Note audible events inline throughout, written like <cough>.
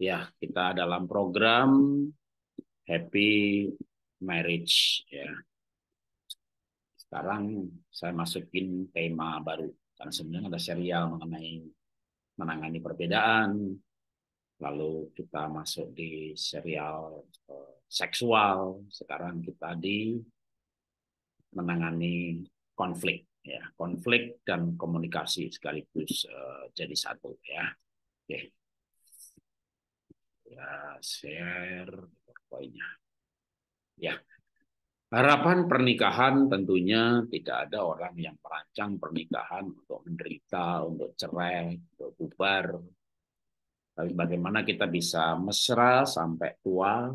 ya kita dalam program Happy Marriage ya. Sekarang saya masukin tema baru karena sebenarnya ada serial mengenai menangani perbedaan, lalu kita masuk di serial eh, seksual, sekarang kita di menangani konflik ya, konflik dan komunikasi sekaligus eh, jadi satu ya. Oke. Okay. Ya, share poinnya. Ya. Harapan pernikahan tentunya tidak ada orang yang merancang pernikahan untuk menderita, untuk cerai, untuk bubar. Tapi bagaimana kita bisa mesra sampai tua,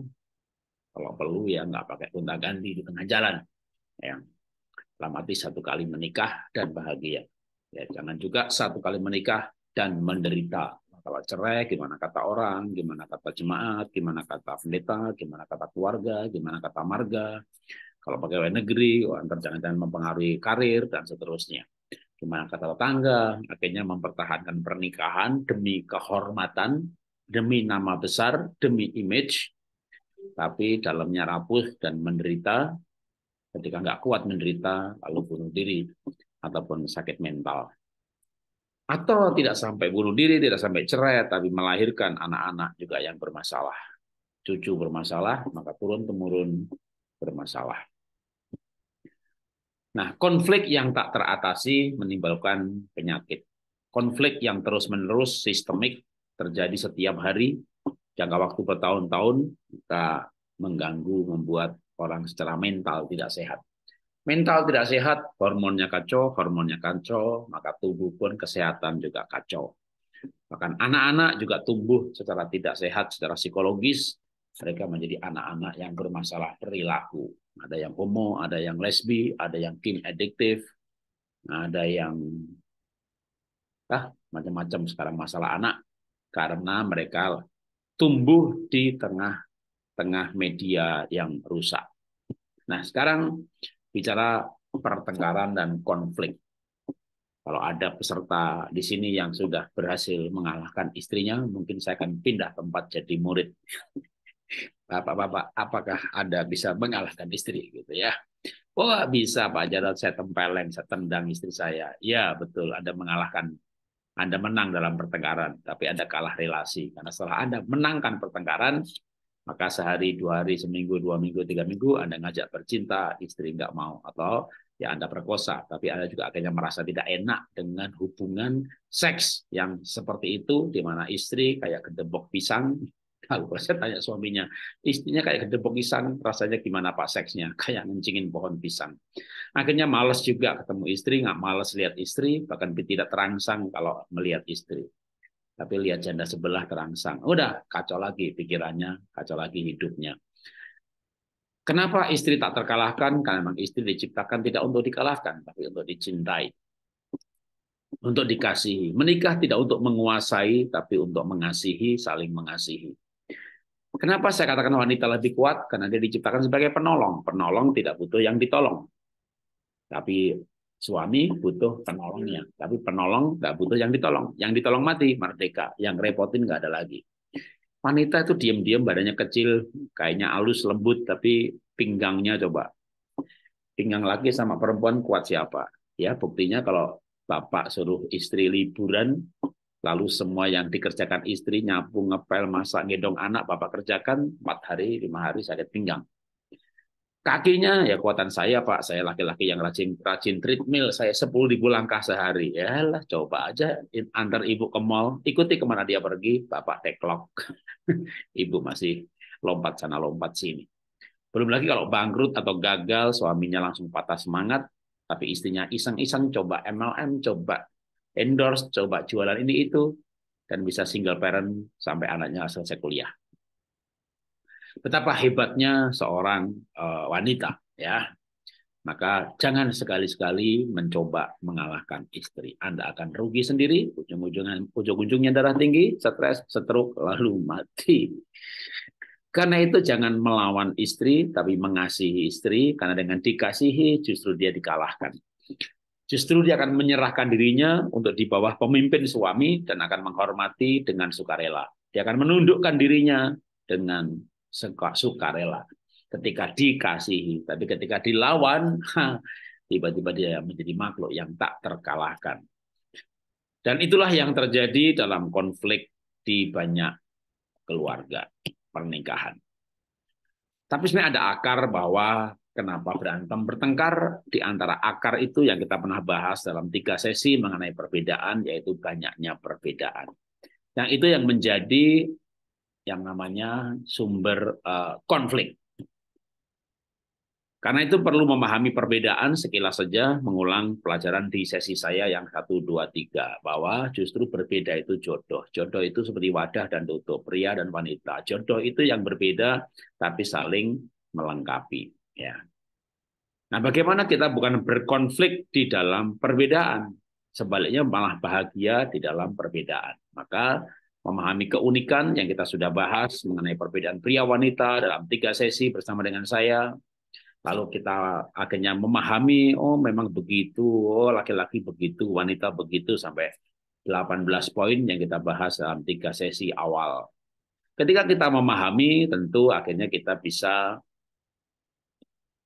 kalau perlu ya nggak pakai gonta ganti di tengah jalan. Yang lamati satu kali menikah dan bahagia. Ya, jangan juga satu kali menikah dan menderita. Kalau cerai, gimana kata orang, gimana kata jemaat, gimana kata pendeta, gimana kata keluarga, gimana kata marga. Kalau pegawai negeri, wah, oh, jangan-jangan mempengaruhi karir, dan seterusnya. Gimana kata tetangga, akhirnya mempertahankan pernikahan demi kehormatan, demi nama besar, demi image, tapi dalamnya rapuh dan menderita, ketika nggak kuat menderita, lalu bunuh diri, ataupun sakit mental atau tidak sampai bunuh diri, tidak sampai cerai, tapi melahirkan anak-anak juga yang bermasalah. Cucu bermasalah, maka turun-temurun bermasalah. Nah, konflik yang tak teratasi menimbulkan penyakit. Konflik yang terus-menerus sistemik terjadi setiap hari, jangka waktu bertahun-tahun, kita mengganggu, membuat orang secara mental tidak sehat mental tidak sehat, hormonnya kacau, hormonnya kacau, maka tubuh pun kesehatan juga kacau. Bahkan anak-anak juga tumbuh secara tidak sehat, secara psikologis. Mereka menjadi anak-anak yang bermasalah perilaku. Ada yang homo, ada yang lesbi, ada yang kim addiktif, ada yang ah, macam-macam sekarang masalah anak karena mereka tumbuh di tengah-tengah media yang rusak. Nah, sekarang bicara pertengkaran dan konflik. Kalau ada peserta di sini yang sudah berhasil mengalahkan istrinya, mungkin saya akan pindah tempat jadi murid. <laughs> Bapak-bapak, apakah Anda bisa mengalahkan istri gitu ya? Oh, bisa Pak Jarod, saya tempeleng, saya tendang istri saya. Ya, betul, Anda mengalahkan anda menang dalam pertengkaran, tapi Anda kalah relasi. Karena setelah Anda menangkan pertengkaran, maka sehari, dua hari, seminggu, dua minggu, tiga minggu, Anda ngajak bercinta, istri nggak mau. Atau ya Anda perkosa. Tapi Anda juga akhirnya merasa tidak enak dengan hubungan seks yang seperti itu, di mana istri kayak gedebok pisang, <laughs> kalau saya tanya suaminya, istrinya kayak gedebok pisang, rasanya gimana pak seksnya? <laughs> Kayak ngencingin pohon pisang. Akhirnya males juga ketemu istri, nggak males lihat istri, bahkan tidak terangsang kalau melihat istri. Tapi lihat janda sebelah terangsang. Udah, kacau lagi pikirannya, kacau lagi hidupnya. Kenapa istri tak terkalahkan? Karena memang istri diciptakan tidak untuk dikalahkan, tapi untuk dicintai. Untuk dikasihi. Menikah tidak untuk menguasai, tapi untuk mengasihi, saling mengasihi. Kenapa saya katakan wanita lebih kuat? Karena dia diciptakan sebagai penolong. Penolong tidak butuh yang ditolong. Tapi Suami butuh penolongnya, tapi penolong nggak butuh yang ditolong. Yang ditolong mati, merdeka. Yang repotin nggak ada lagi. Wanita itu diam-diam badannya kecil, kayaknya halus, lembut, tapi pinggangnya coba. Pinggang laki sama perempuan kuat siapa? Ya, buktinya kalau bapak suruh istri liburan, lalu semua yang dikerjakan istri, nyapu, ngepel, masak, gedong, anak, bapak kerjakan, empat hari, lima hari sakit pinggang kakinya ya kuatan saya pak saya laki-laki yang rajin rajin treadmill saya sepuluh ribu langkah sehari ya lah coba aja antar ibu ke mall ikuti kemana dia pergi bapak teklok <laughs> ibu masih lompat sana lompat sini belum lagi kalau bangkrut atau gagal suaminya langsung patah semangat tapi istrinya iseng-iseng coba MLM coba endorse coba jualan ini itu dan bisa single parent sampai anaknya selesai kuliah betapa hebatnya seorang eh, wanita ya. Maka jangan sekali-sekali mencoba mengalahkan istri. Anda akan rugi sendiri, ujung-ujungnya ujung-ujungnya darah tinggi, stres, stroke, lalu mati. Karena itu jangan melawan istri, tapi mengasihi istri, karena dengan dikasihi justru dia dikalahkan. Justru dia akan menyerahkan dirinya untuk di bawah pemimpin suami dan akan menghormati dengan sukarela. Dia akan menundukkan dirinya dengan suka, suka rela ketika dikasihi tapi ketika dilawan tiba-tiba dia menjadi makhluk yang tak terkalahkan dan itulah yang terjadi dalam konflik di banyak keluarga pernikahan tapi sebenarnya ada akar bahwa kenapa berantem bertengkar di antara akar itu yang kita pernah bahas dalam tiga sesi mengenai perbedaan yaitu banyaknya perbedaan yang itu yang menjadi yang namanya sumber eh, konflik. Karena itu perlu memahami perbedaan sekilas saja mengulang pelajaran di sesi saya yang 1, 2, 3. Bahwa justru berbeda itu jodoh. Jodoh itu seperti wadah dan tutup, pria dan wanita. Jodoh itu yang berbeda tapi saling melengkapi. Ya. Nah bagaimana kita bukan berkonflik di dalam perbedaan. Sebaliknya malah bahagia di dalam perbedaan. Maka memahami keunikan yang kita sudah bahas mengenai perbedaan pria wanita dalam tiga sesi bersama dengan saya. Lalu kita akhirnya memahami, oh memang begitu, oh laki-laki begitu, wanita begitu, sampai 18 poin yang kita bahas dalam tiga sesi awal. Ketika kita memahami, tentu akhirnya kita bisa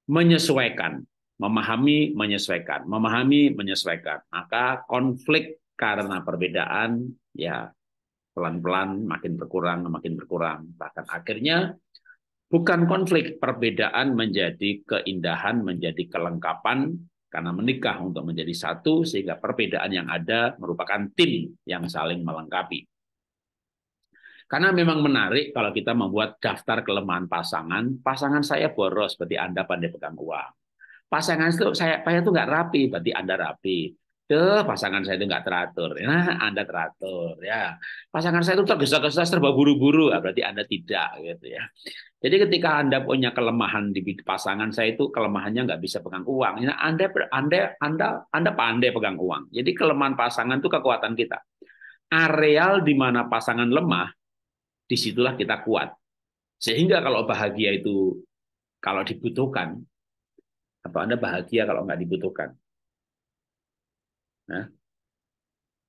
menyesuaikan, memahami, menyesuaikan, memahami, menyesuaikan. Maka konflik karena perbedaan ya pelan-pelan makin berkurang, makin berkurang. Bahkan akhirnya bukan konflik, perbedaan menjadi keindahan, menjadi kelengkapan karena menikah untuk menjadi satu sehingga perbedaan yang ada merupakan tim yang saling melengkapi. Karena memang menarik kalau kita membuat daftar kelemahan pasangan, pasangan saya boros, berarti Anda pandai pegang uang. Pasangan itu saya saya itu nggak rapi, berarti Anda rapi. Duh, pasangan saya itu nggak teratur. Nah, Anda teratur ya. Pasangan saya itu tergesa-gesa serba buru-buru, ah, berarti Anda tidak gitu ya. Jadi ketika Anda punya kelemahan di pasangan saya itu kelemahannya nggak bisa pegang uang. Nah, Anda Anda Anda Anda pandai pegang uang. Jadi kelemahan pasangan itu kekuatan kita. Areal di mana pasangan lemah, disitulah kita kuat. Sehingga kalau bahagia itu kalau dibutuhkan, atau Anda bahagia kalau nggak dibutuhkan. Nah,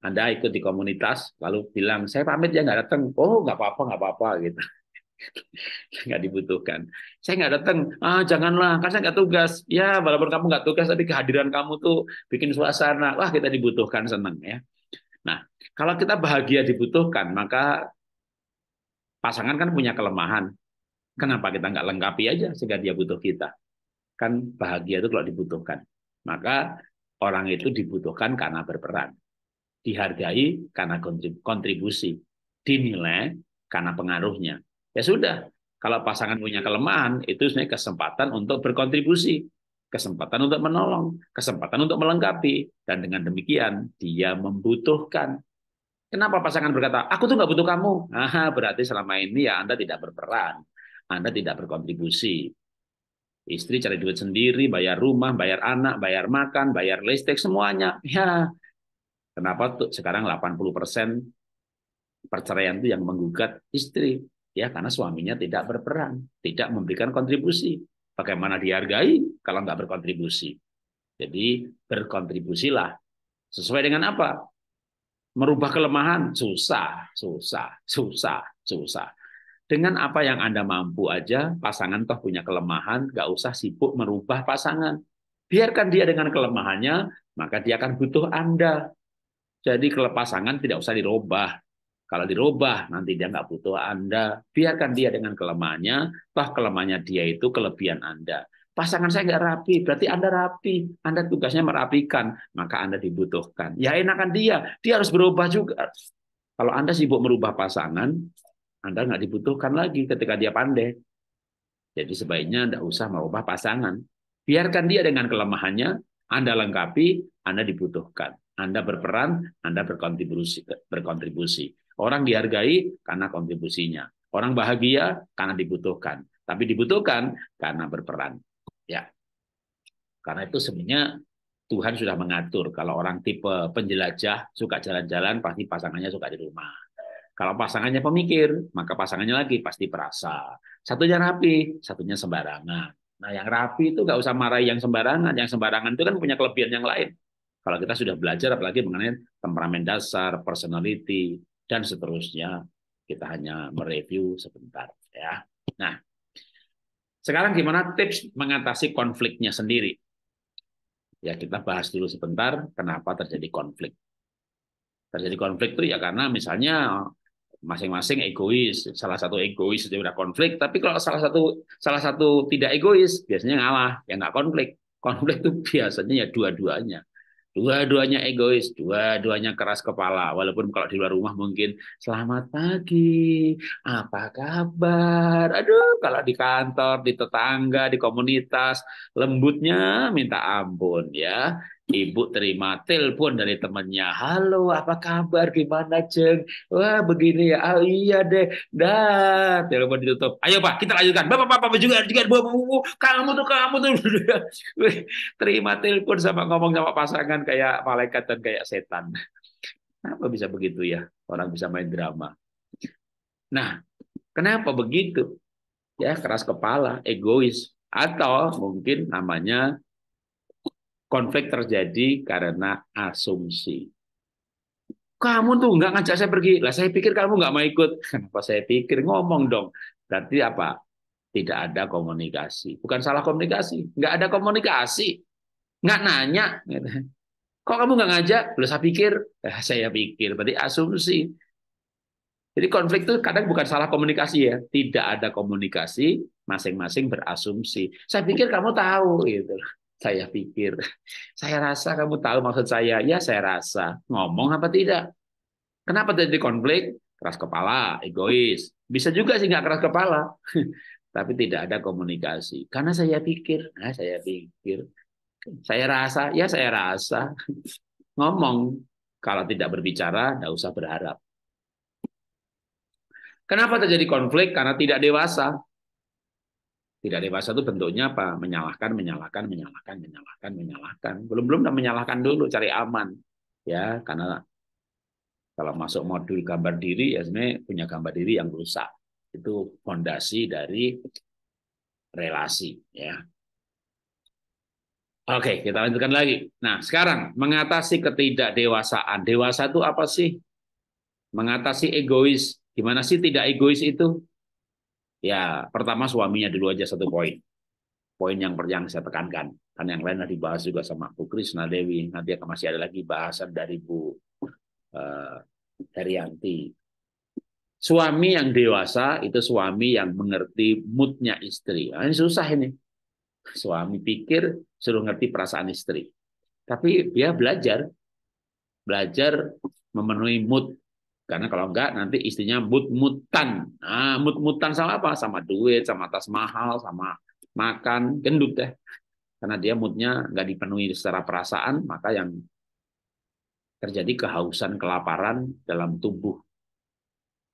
anda ikut di komunitas, lalu bilang, saya pamit ya nggak datang. Oh, nggak apa-apa, nggak apa-apa gitu. <laughs> nggak dibutuhkan. Saya nggak datang. Ah, janganlah, kan saya nggak tugas. Ya, walaupun kamu nggak tugas, tapi kehadiran kamu tuh bikin suasana. Wah, kita dibutuhkan senang. ya. Nah, kalau kita bahagia dibutuhkan, maka pasangan kan punya kelemahan. Kenapa kita nggak lengkapi aja sehingga dia butuh kita? Kan bahagia itu kalau dibutuhkan. Maka Orang itu dibutuhkan karena berperan, dihargai karena kontribusi, dinilai karena pengaruhnya. Ya sudah, kalau pasangan punya kelemahan, itu sebenarnya kesempatan untuk berkontribusi, kesempatan untuk menolong, kesempatan untuk melengkapi, dan dengan demikian dia membutuhkan. Kenapa pasangan berkata, aku tuh nggak butuh kamu? Aha, berarti selama ini ya Anda tidak berperan, Anda tidak berkontribusi, Istri cari duit sendiri, bayar rumah, bayar anak, bayar makan, bayar listrik, semuanya. Ya, kenapa tuh sekarang 80% perceraian itu yang menggugat istri? Ya, karena suaminya tidak berperan, tidak memberikan kontribusi. Bagaimana dihargai kalau nggak berkontribusi? Jadi berkontribusilah. Sesuai dengan apa? Merubah kelemahan susah, susah, susah, susah. Dengan apa yang Anda mampu aja, pasangan toh punya kelemahan, nggak usah sibuk merubah pasangan. Biarkan dia dengan kelemahannya, maka dia akan butuh Anda. Jadi kelepasangan tidak usah dirubah. Kalau dirubah, nanti dia nggak butuh Anda. Biarkan dia dengan kelemahannya, toh kelemahannya dia itu kelebihan Anda. Pasangan saya nggak rapi, berarti Anda rapi. Anda tugasnya merapikan, maka Anda dibutuhkan. Ya enakan dia, dia harus berubah juga. Kalau Anda sibuk merubah pasangan, anda nggak dibutuhkan lagi ketika dia pandai. Jadi sebaiknya Anda usah merubah pasangan. Biarkan dia dengan kelemahannya, Anda lengkapi, Anda dibutuhkan. Anda berperan, Anda berkontribusi. berkontribusi. Orang dihargai karena kontribusinya. Orang bahagia karena dibutuhkan. Tapi dibutuhkan karena berperan. Ya. Karena itu sebenarnya Tuhan sudah mengatur kalau orang tipe penjelajah suka jalan-jalan pasti pasangannya suka di rumah. Kalau pasangannya pemikir, maka pasangannya lagi pasti perasa. Satunya rapi, satunya sembarangan. Nah, yang rapi itu nggak usah marah. yang sembarangan. Yang sembarangan itu kan punya kelebihan yang lain. Kalau kita sudah belajar apalagi mengenai temperamen dasar, personality, dan seterusnya, kita hanya mereview sebentar ya. Nah, sekarang gimana tips mengatasi konfliknya sendiri? Ya, kita bahas dulu sebentar kenapa terjadi konflik terjadi konflik itu ya karena misalnya masing-masing egois salah satu egois itu udah konflik tapi kalau salah satu salah satu tidak egois biasanya ngalah ya nggak konflik konflik itu biasanya ya dua-duanya dua-duanya egois dua-duanya keras kepala walaupun kalau di luar rumah mungkin selamat pagi apa kabar aduh kalau di kantor di tetangga di komunitas lembutnya minta ampun ya Ibu terima telepon dari temannya. Halo, apa kabar? Gimana, ceng? Wah, begini ya. Ah, iya deh. Dah, telepon ditutup. Ayo, Pak, kita lanjutkan. Bapak, Bapak, Bapak juga, juga, Bapak, kamu tuh, kamu tuh. <laughs> terima telepon sama ngomong sama pasangan kayak malaikat dan kayak setan. Kenapa bisa begitu ya? Orang bisa main drama. Nah, kenapa begitu? Ya, keras kepala, egois. Atau mungkin namanya Konflik terjadi karena asumsi. Kamu tuh nggak ngajak saya pergi. Lah saya pikir kamu nggak mau ikut. <laughs> Kenapa saya pikir? Ngomong dong. Berarti apa? Tidak ada komunikasi. Bukan salah komunikasi. Nggak ada komunikasi. Nggak nanya. Kok kamu nggak ngajak? Lah saya pikir. Lah saya pikir. Berarti asumsi. Jadi konflik itu kadang bukan salah komunikasi ya, tidak ada komunikasi, masing-masing berasumsi. Saya pikir kamu tahu gitu. Saya pikir, <laughs> saya rasa kamu tahu maksud saya. Ya, saya rasa. Ngomong apa tidak? Kenapa jadi konflik? Keras kepala, egois. Bisa juga sih nggak keras kepala. <laughs> Tapi tidak ada komunikasi. Karena saya pikir, nah, saya pikir. Saya rasa, ya saya rasa. <laughs> Ngomong. Kalau tidak berbicara, tidak usah berharap. Kenapa terjadi konflik? Karena tidak dewasa. Tidak dewasa itu bentuknya apa? Menyalahkan, menyalahkan, menyalahkan, menyalahkan, menyalahkan. Belum-belum menyalahkan dulu, cari aman. Ya, karena kalau masuk modul gambar diri, ya sebenarnya punya gambar diri yang rusak. Itu fondasi dari relasi. ya. Oke, kita lanjutkan lagi. Nah, sekarang mengatasi ketidakdewasaan. Dewasa itu apa sih? Mengatasi egois. Gimana sih tidak egois itu? Ya, pertama suaminya dulu aja satu poin. Poin yang yang saya tekankan. Kan yang lain nanti bahas juga sama Bu Krisna Dewi. Nanti akan masih ada lagi bahasan dari Bu uh, Herianti. Suami yang dewasa itu suami yang mengerti moodnya istri. Nah, ini susah ini. Suami pikir suruh ngerti perasaan istri. Tapi dia belajar. Belajar memenuhi mood karena kalau enggak nanti istrinya mut-mutan. Nah, mut-mutan sama apa? Sama duit, sama tas mahal, sama makan, gendut deh. Ya. Karena dia moodnya enggak dipenuhi secara perasaan, maka yang terjadi kehausan, kelaparan dalam tubuh.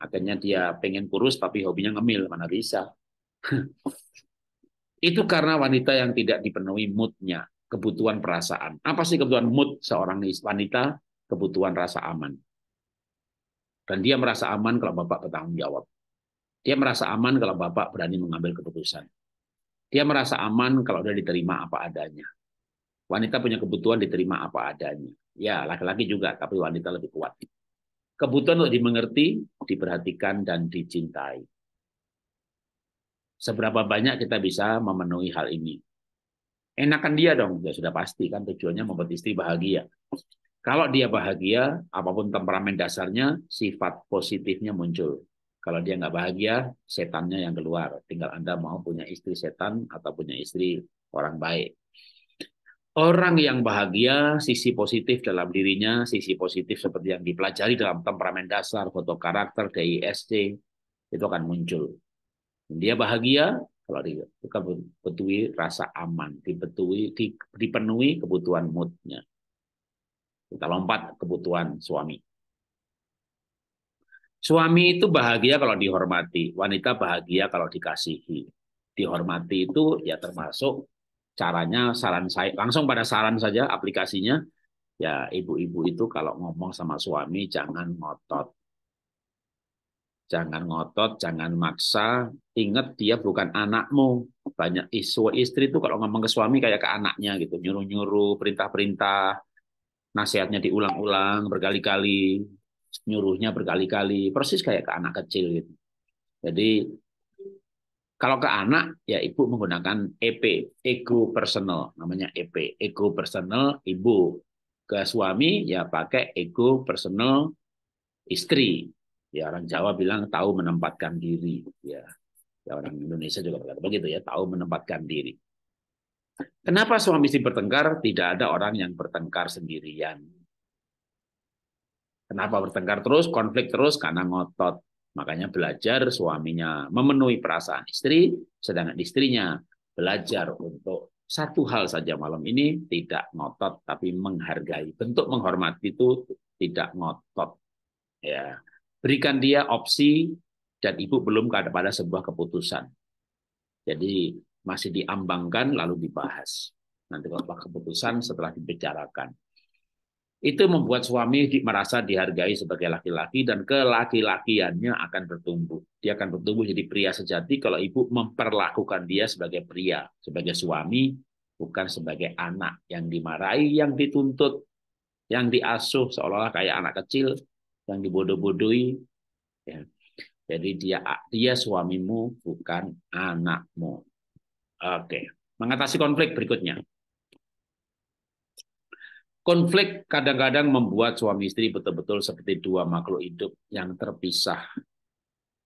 Akhirnya dia pengen kurus tapi hobinya ngemil, mana bisa. <laughs> Itu karena wanita yang tidak dipenuhi moodnya, kebutuhan perasaan. Apa sih kebutuhan mood seorang wanita? Kebutuhan rasa aman dan dia merasa aman kalau Bapak bertanggung jawab. Dia merasa aman kalau Bapak berani mengambil keputusan. Dia merasa aman kalau dia diterima apa adanya. Wanita punya kebutuhan diterima apa adanya. Ya, laki-laki juga, tapi wanita lebih kuat. Kebutuhan untuk dimengerti, diperhatikan, dan dicintai. Seberapa banyak kita bisa memenuhi hal ini? Enakan dia dong, ya sudah pasti kan tujuannya membuat istri bahagia. Kalau dia bahagia, apapun temperamen dasarnya, sifat positifnya muncul. Kalau dia nggak bahagia, setannya yang keluar. Tinggal Anda mau punya istri setan atau punya istri orang baik. Orang yang bahagia, sisi positif dalam dirinya, sisi positif seperti yang dipelajari dalam temperamen dasar, foto karakter, DISC, itu akan muncul. Dia bahagia, kalau dia kan betui rasa aman, dipenuhi kebutuhan moodnya. Kita lompat kebutuhan suami. Suami itu bahagia kalau dihormati, wanita bahagia kalau dikasihi. Dihormati itu ya termasuk caranya saran saya langsung pada saran saja aplikasinya ya ibu-ibu itu kalau ngomong sama suami jangan ngotot. Jangan ngotot, jangan maksa. Ingat dia bukan anakmu. Banyak isu istri itu kalau ngomong ke suami kayak ke anaknya gitu. Nyuruh-nyuruh, perintah-perintah nasihatnya diulang-ulang berkali-kali, nyuruhnya berkali-kali, persis kayak ke anak kecil gitu. Jadi kalau ke anak ya ibu menggunakan EP, ego personal, namanya EP, ego personal ibu. Ke suami ya pakai ego personal istri. Ya orang Jawa bilang tahu menempatkan diri ya. ya orang Indonesia juga begitu ya, tahu menempatkan diri. Kenapa suami istri bertengkar? Tidak ada orang yang bertengkar sendirian. Kenapa bertengkar terus, konflik terus? Karena ngotot. Makanya belajar suaminya memenuhi perasaan istri, sedangkan istrinya belajar untuk satu hal saja malam ini tidak ngotot tapi menghargai. Bentuk menghormati itu tidak ngotot. Ya, berikan dia opsi dan ibu belum pada sebuah keputusan. Jadi masih diambangkan lalu dibahas. Nanti kalau keputusan setelah dibicarakan. Itu membuat suami merasa dihargai sebagai laki-laki dan kelaki-lakiannya akan bertumbuh. Dia akan bertumbuh jadi pria sejati kalau ibu memperlakukan dia sebagai pria, sebagai suami, bukan sebagai anak yang dimarahi, yang dituntut, yang diasuh seolah-olah kayak anak kecil, yang dibodoh-bodohi. Ya. Jadi dia dia suamimu bukan anakmu. Oke, mengatasi konflik berikutnya. Konflik kadang-kadang membuat suami istri betul-betul seperti dua makhluk hidup yang terpisah.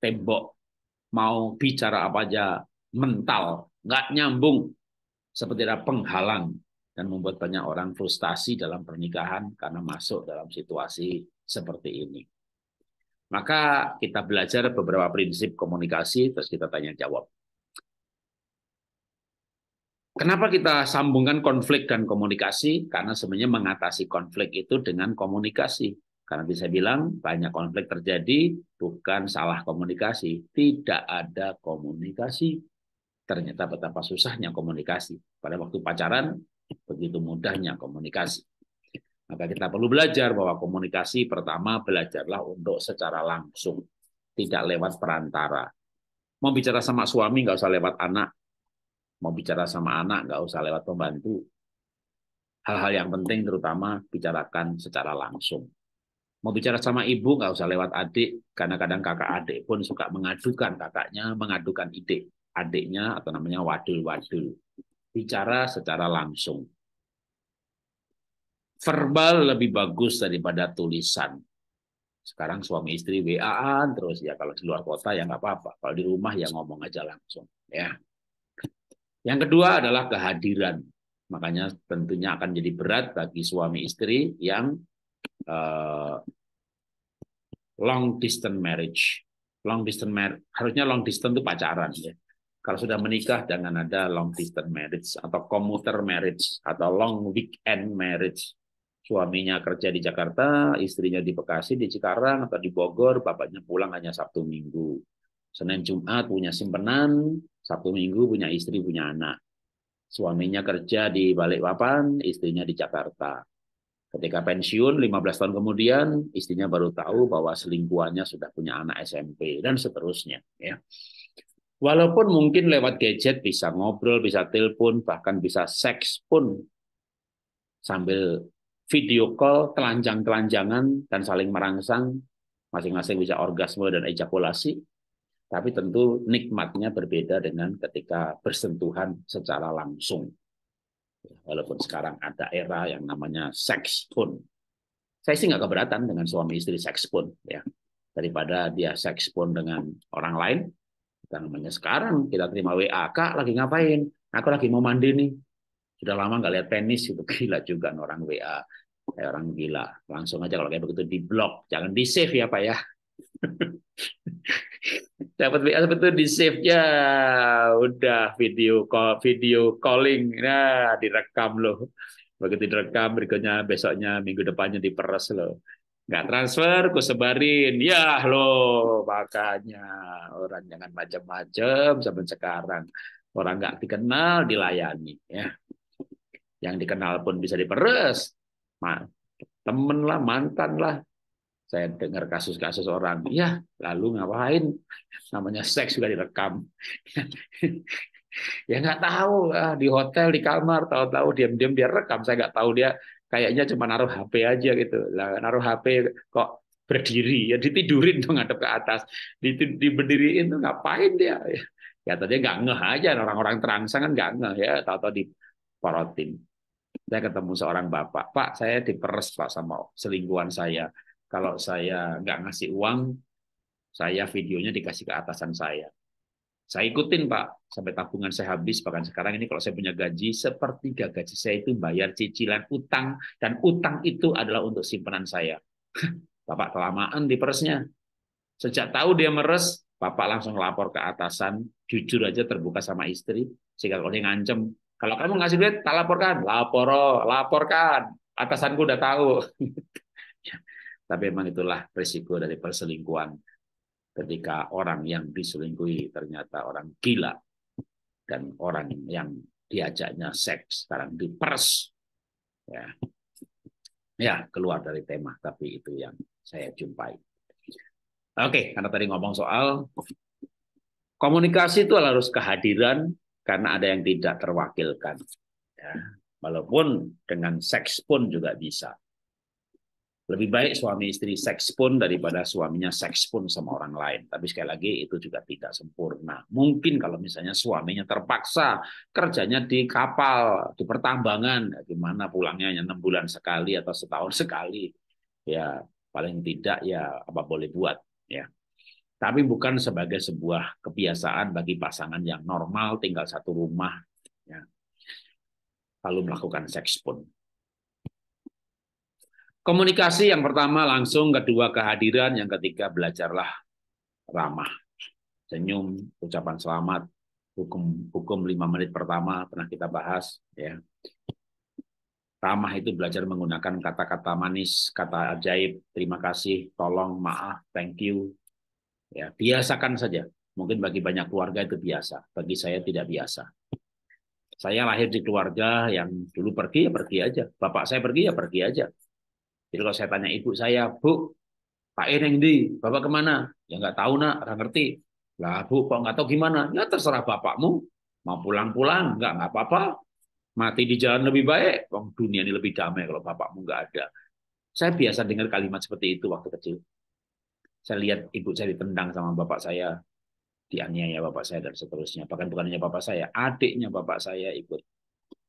Tembok mau bicara apa aja mental, nggak nyambung. Seperti ada penghalang dan membuat banyak orang frustasi dalam pernikahan karena masuk dalam situasi seperti ini. Maka kita belajar beberapa prinsip komunikasi terus kita tanya jawab. Kenapa kita sambungkan konflik dan komunikasi? Karena sebenarnya mengatasi konflik itu dengan komunikasi. Karena bisa bilang banyak konflik terjadi bukan salah komunikasi, tidak ada komunikasi. Ternyata betapa susahnya komunikasi. Pada waktu pacaran begitu mudahnya komunikasi. Maka kita perlu belajar bahwa komunikasi pertama belajarlah untuk secara langsung, tidak lewat perantara. Mau bicara sama suami nggak usah lewat anak, mau bicara sama anak nggak usah lewat pembantu. Hal-hal yang penting terutama bicarakan secara langsung. Mau bicara sama ibu nggak usah lewat adik, karena kadang kakak adik pun suka mengadukan kakaknya, mengadukan ide adiknya atau namanya wadul-wadul. Bicara secara langsung. Verbal lebih bagus daripada tulisan. Sekarang suami istri wa terus ya kalau di luar kota ya nggak apa-apa, kalau di rumah ya ngomong aja langsung ya. Yang kedua adalah kehadiran. Makanya tentunya akan jadi berat bagi suami istri yang uh, long distance marriage. Long distance mar harusnya long distance itu pacaran ya. Kalau sudah menikah jangan ada long distance marriage atau commuter marriage atau long weekend marriage. Suaminya kerja di Jakarta, istrinya di Bekasi, di Cikarang atau di Bogor, bapaknya pulang hanya Sabtu Minggu. Senin Jumat punya simpenan, Sabtu minggu punya istri, punya anak. Suaminya kerja di Balikpapan, istrinya di Jakarta. Ketika pensiun 15 tahun kemudian, istrinya baru tahu bahwa selingkuhannya sudah punya anak SMP dan seterusnya. Ya. Walaupun mungkin lewat gadget bisa ngobrol, bisa telepon, bahkan bisa seks pun sambil video call, telanjang-telanjangan, dan saling merangsang, masing-masing bisa orgasme dan ejakulasi, tapi tentu nikmatnya berbeda dengan ketika bersentuhan secara langsung. Walaupun sekarang ada era yang namanya seks pun. Saya sih nggak keberatan dengan suami istri seks pun ya. Daripada dia seks pun dengan orang lain, kita namanya sekarang kita terima WA, Kak lagi ngapain? Aku lagi mau mandi nih. Sudah lama nggak lihat penis itu <laughs> gila juga orang WA. Kayak orang gila. Langsung aja kalau kayak begitu di block. jangan di save ya Pak ya. <laughs> dapat WA itu di save ya udah video call video calling nah direkam loh begitu direkam berikutnya besoknya minggu depannya diperes loh nggak transfer ku sebarin ya lo, makanya orang jangan macam-macam sampai sekarang orang nggak dikenal dilayani ya yang dikenal pun bisa diperes temen lah mantan lah saya dengar kasus-kasus orang, ya lalu ngapain? Namanya seks sudah direkam. <laughs> ya nggak tahu lah, di hotel, di kamar, tahu-tahu diam-diam dia rekam. Saya nggak tahu dia kayaknya cuma naruh HP aja gitu. Lah naruh HP kok berdiri ya ditidurin tuh ngadep ke atas, diberdiriin tuh ngapain dia? Ya tadi nggak ngeh aja orang-orang terangsang kan nggak ngeh ya, tahu-tahu diporotin. Saya ketemu seorang bapak, Pak saya diperes Pak sama selingkuhan saya kalau saya nggak ngasih uang, saya videonya dikasih ke atasan saya. Saya ikutin Pak, sampai tabungan saya habis. Bahkan sekarang ini kalau saya punya gaji, sepertiga gaji saya itu bayar cicilan utang. Dan utang itu adalah untuk simpanan saya. <laughs> Bapak kelamaan di persnya. Sejak tahu dia meres, Bapak langsung lapor ke atasan. Jujur aja terbuka sama istri. Sehingga kalau dia ngancem, kalau kamu ngasih duit, tak laporkan. Lapor, oh, laporkan. Atasanku udah tahu. <laughs> Tapi memang itulah risiko dari perselingkuhan. Ketika orang yang diselingkuhi ternyata orang gila dan orang yang diajaknya seks sekarang dipers. Ya. ya, keluar dari tema, tapi itu yang saya jumpai. Oke, karena tadi ngomong soal komunikasi itu harus kehadiran karena ada yang tidak terwakilkan. Ya. Walaupun dengan seks pun juga bisa lebih baik suami istri seks pun daripada suaminya seks pun sama orang lain. Tapi sekali lagi itu juga tidak sempurna. Mungkin kalau misalnya suaminya terpaksa kerjanya di kapal, di pertambangan, ya gimana pulangnya hanya enam bulan sekali atau setahun <laughs> sekali, ya paling tidak ya apa boleh buat ya. Tapi bukan sebagai sebuah kebiasaan bagi pasangan yang normal tinggal satu rumah, ya, lalu melakukan seks pun. Komunikasi yang pertama langsung, kedua kehadiran, yang ketiga belajarlah ramah. Senyum, ucapan selamat, hukum hukum lima menit pertama pernah kita bahas ya. Ramah itu belajar menggunakan kata-kata manis, kata ajaib, terima kasih, tolong, maaf, thank you. Ya, biasakan saja. Mungkin bagi banyak keluarga itu biasa, bagi saya tidak biasa. Saya lahir di keluarga yang dulu pergi ya pergi aja, bapak saya pergi ya pergi aja, jadi kalau saya tanya ibu saya, bu, Pak E di, bapak kemana? Ya nggak tahu nak, nggak ngerti. Lah bu, kok nggak tahu gimana? Ya terserah bapakmu. Mau pulang-pulang, nggak nggak apa-apa. Mati di jalan lebih baik. Wong dunia ini lebih damai kalau bapakmu nggak ada. Saya biasa dengar kalimat seperti itu waktu kecil. Saya lihat ibu saya ditendang sama bapak saya, dianiaya bapak saya dan seterusnya. Bahkan bukan hanya bapak saya, adiknya bapak saya ikut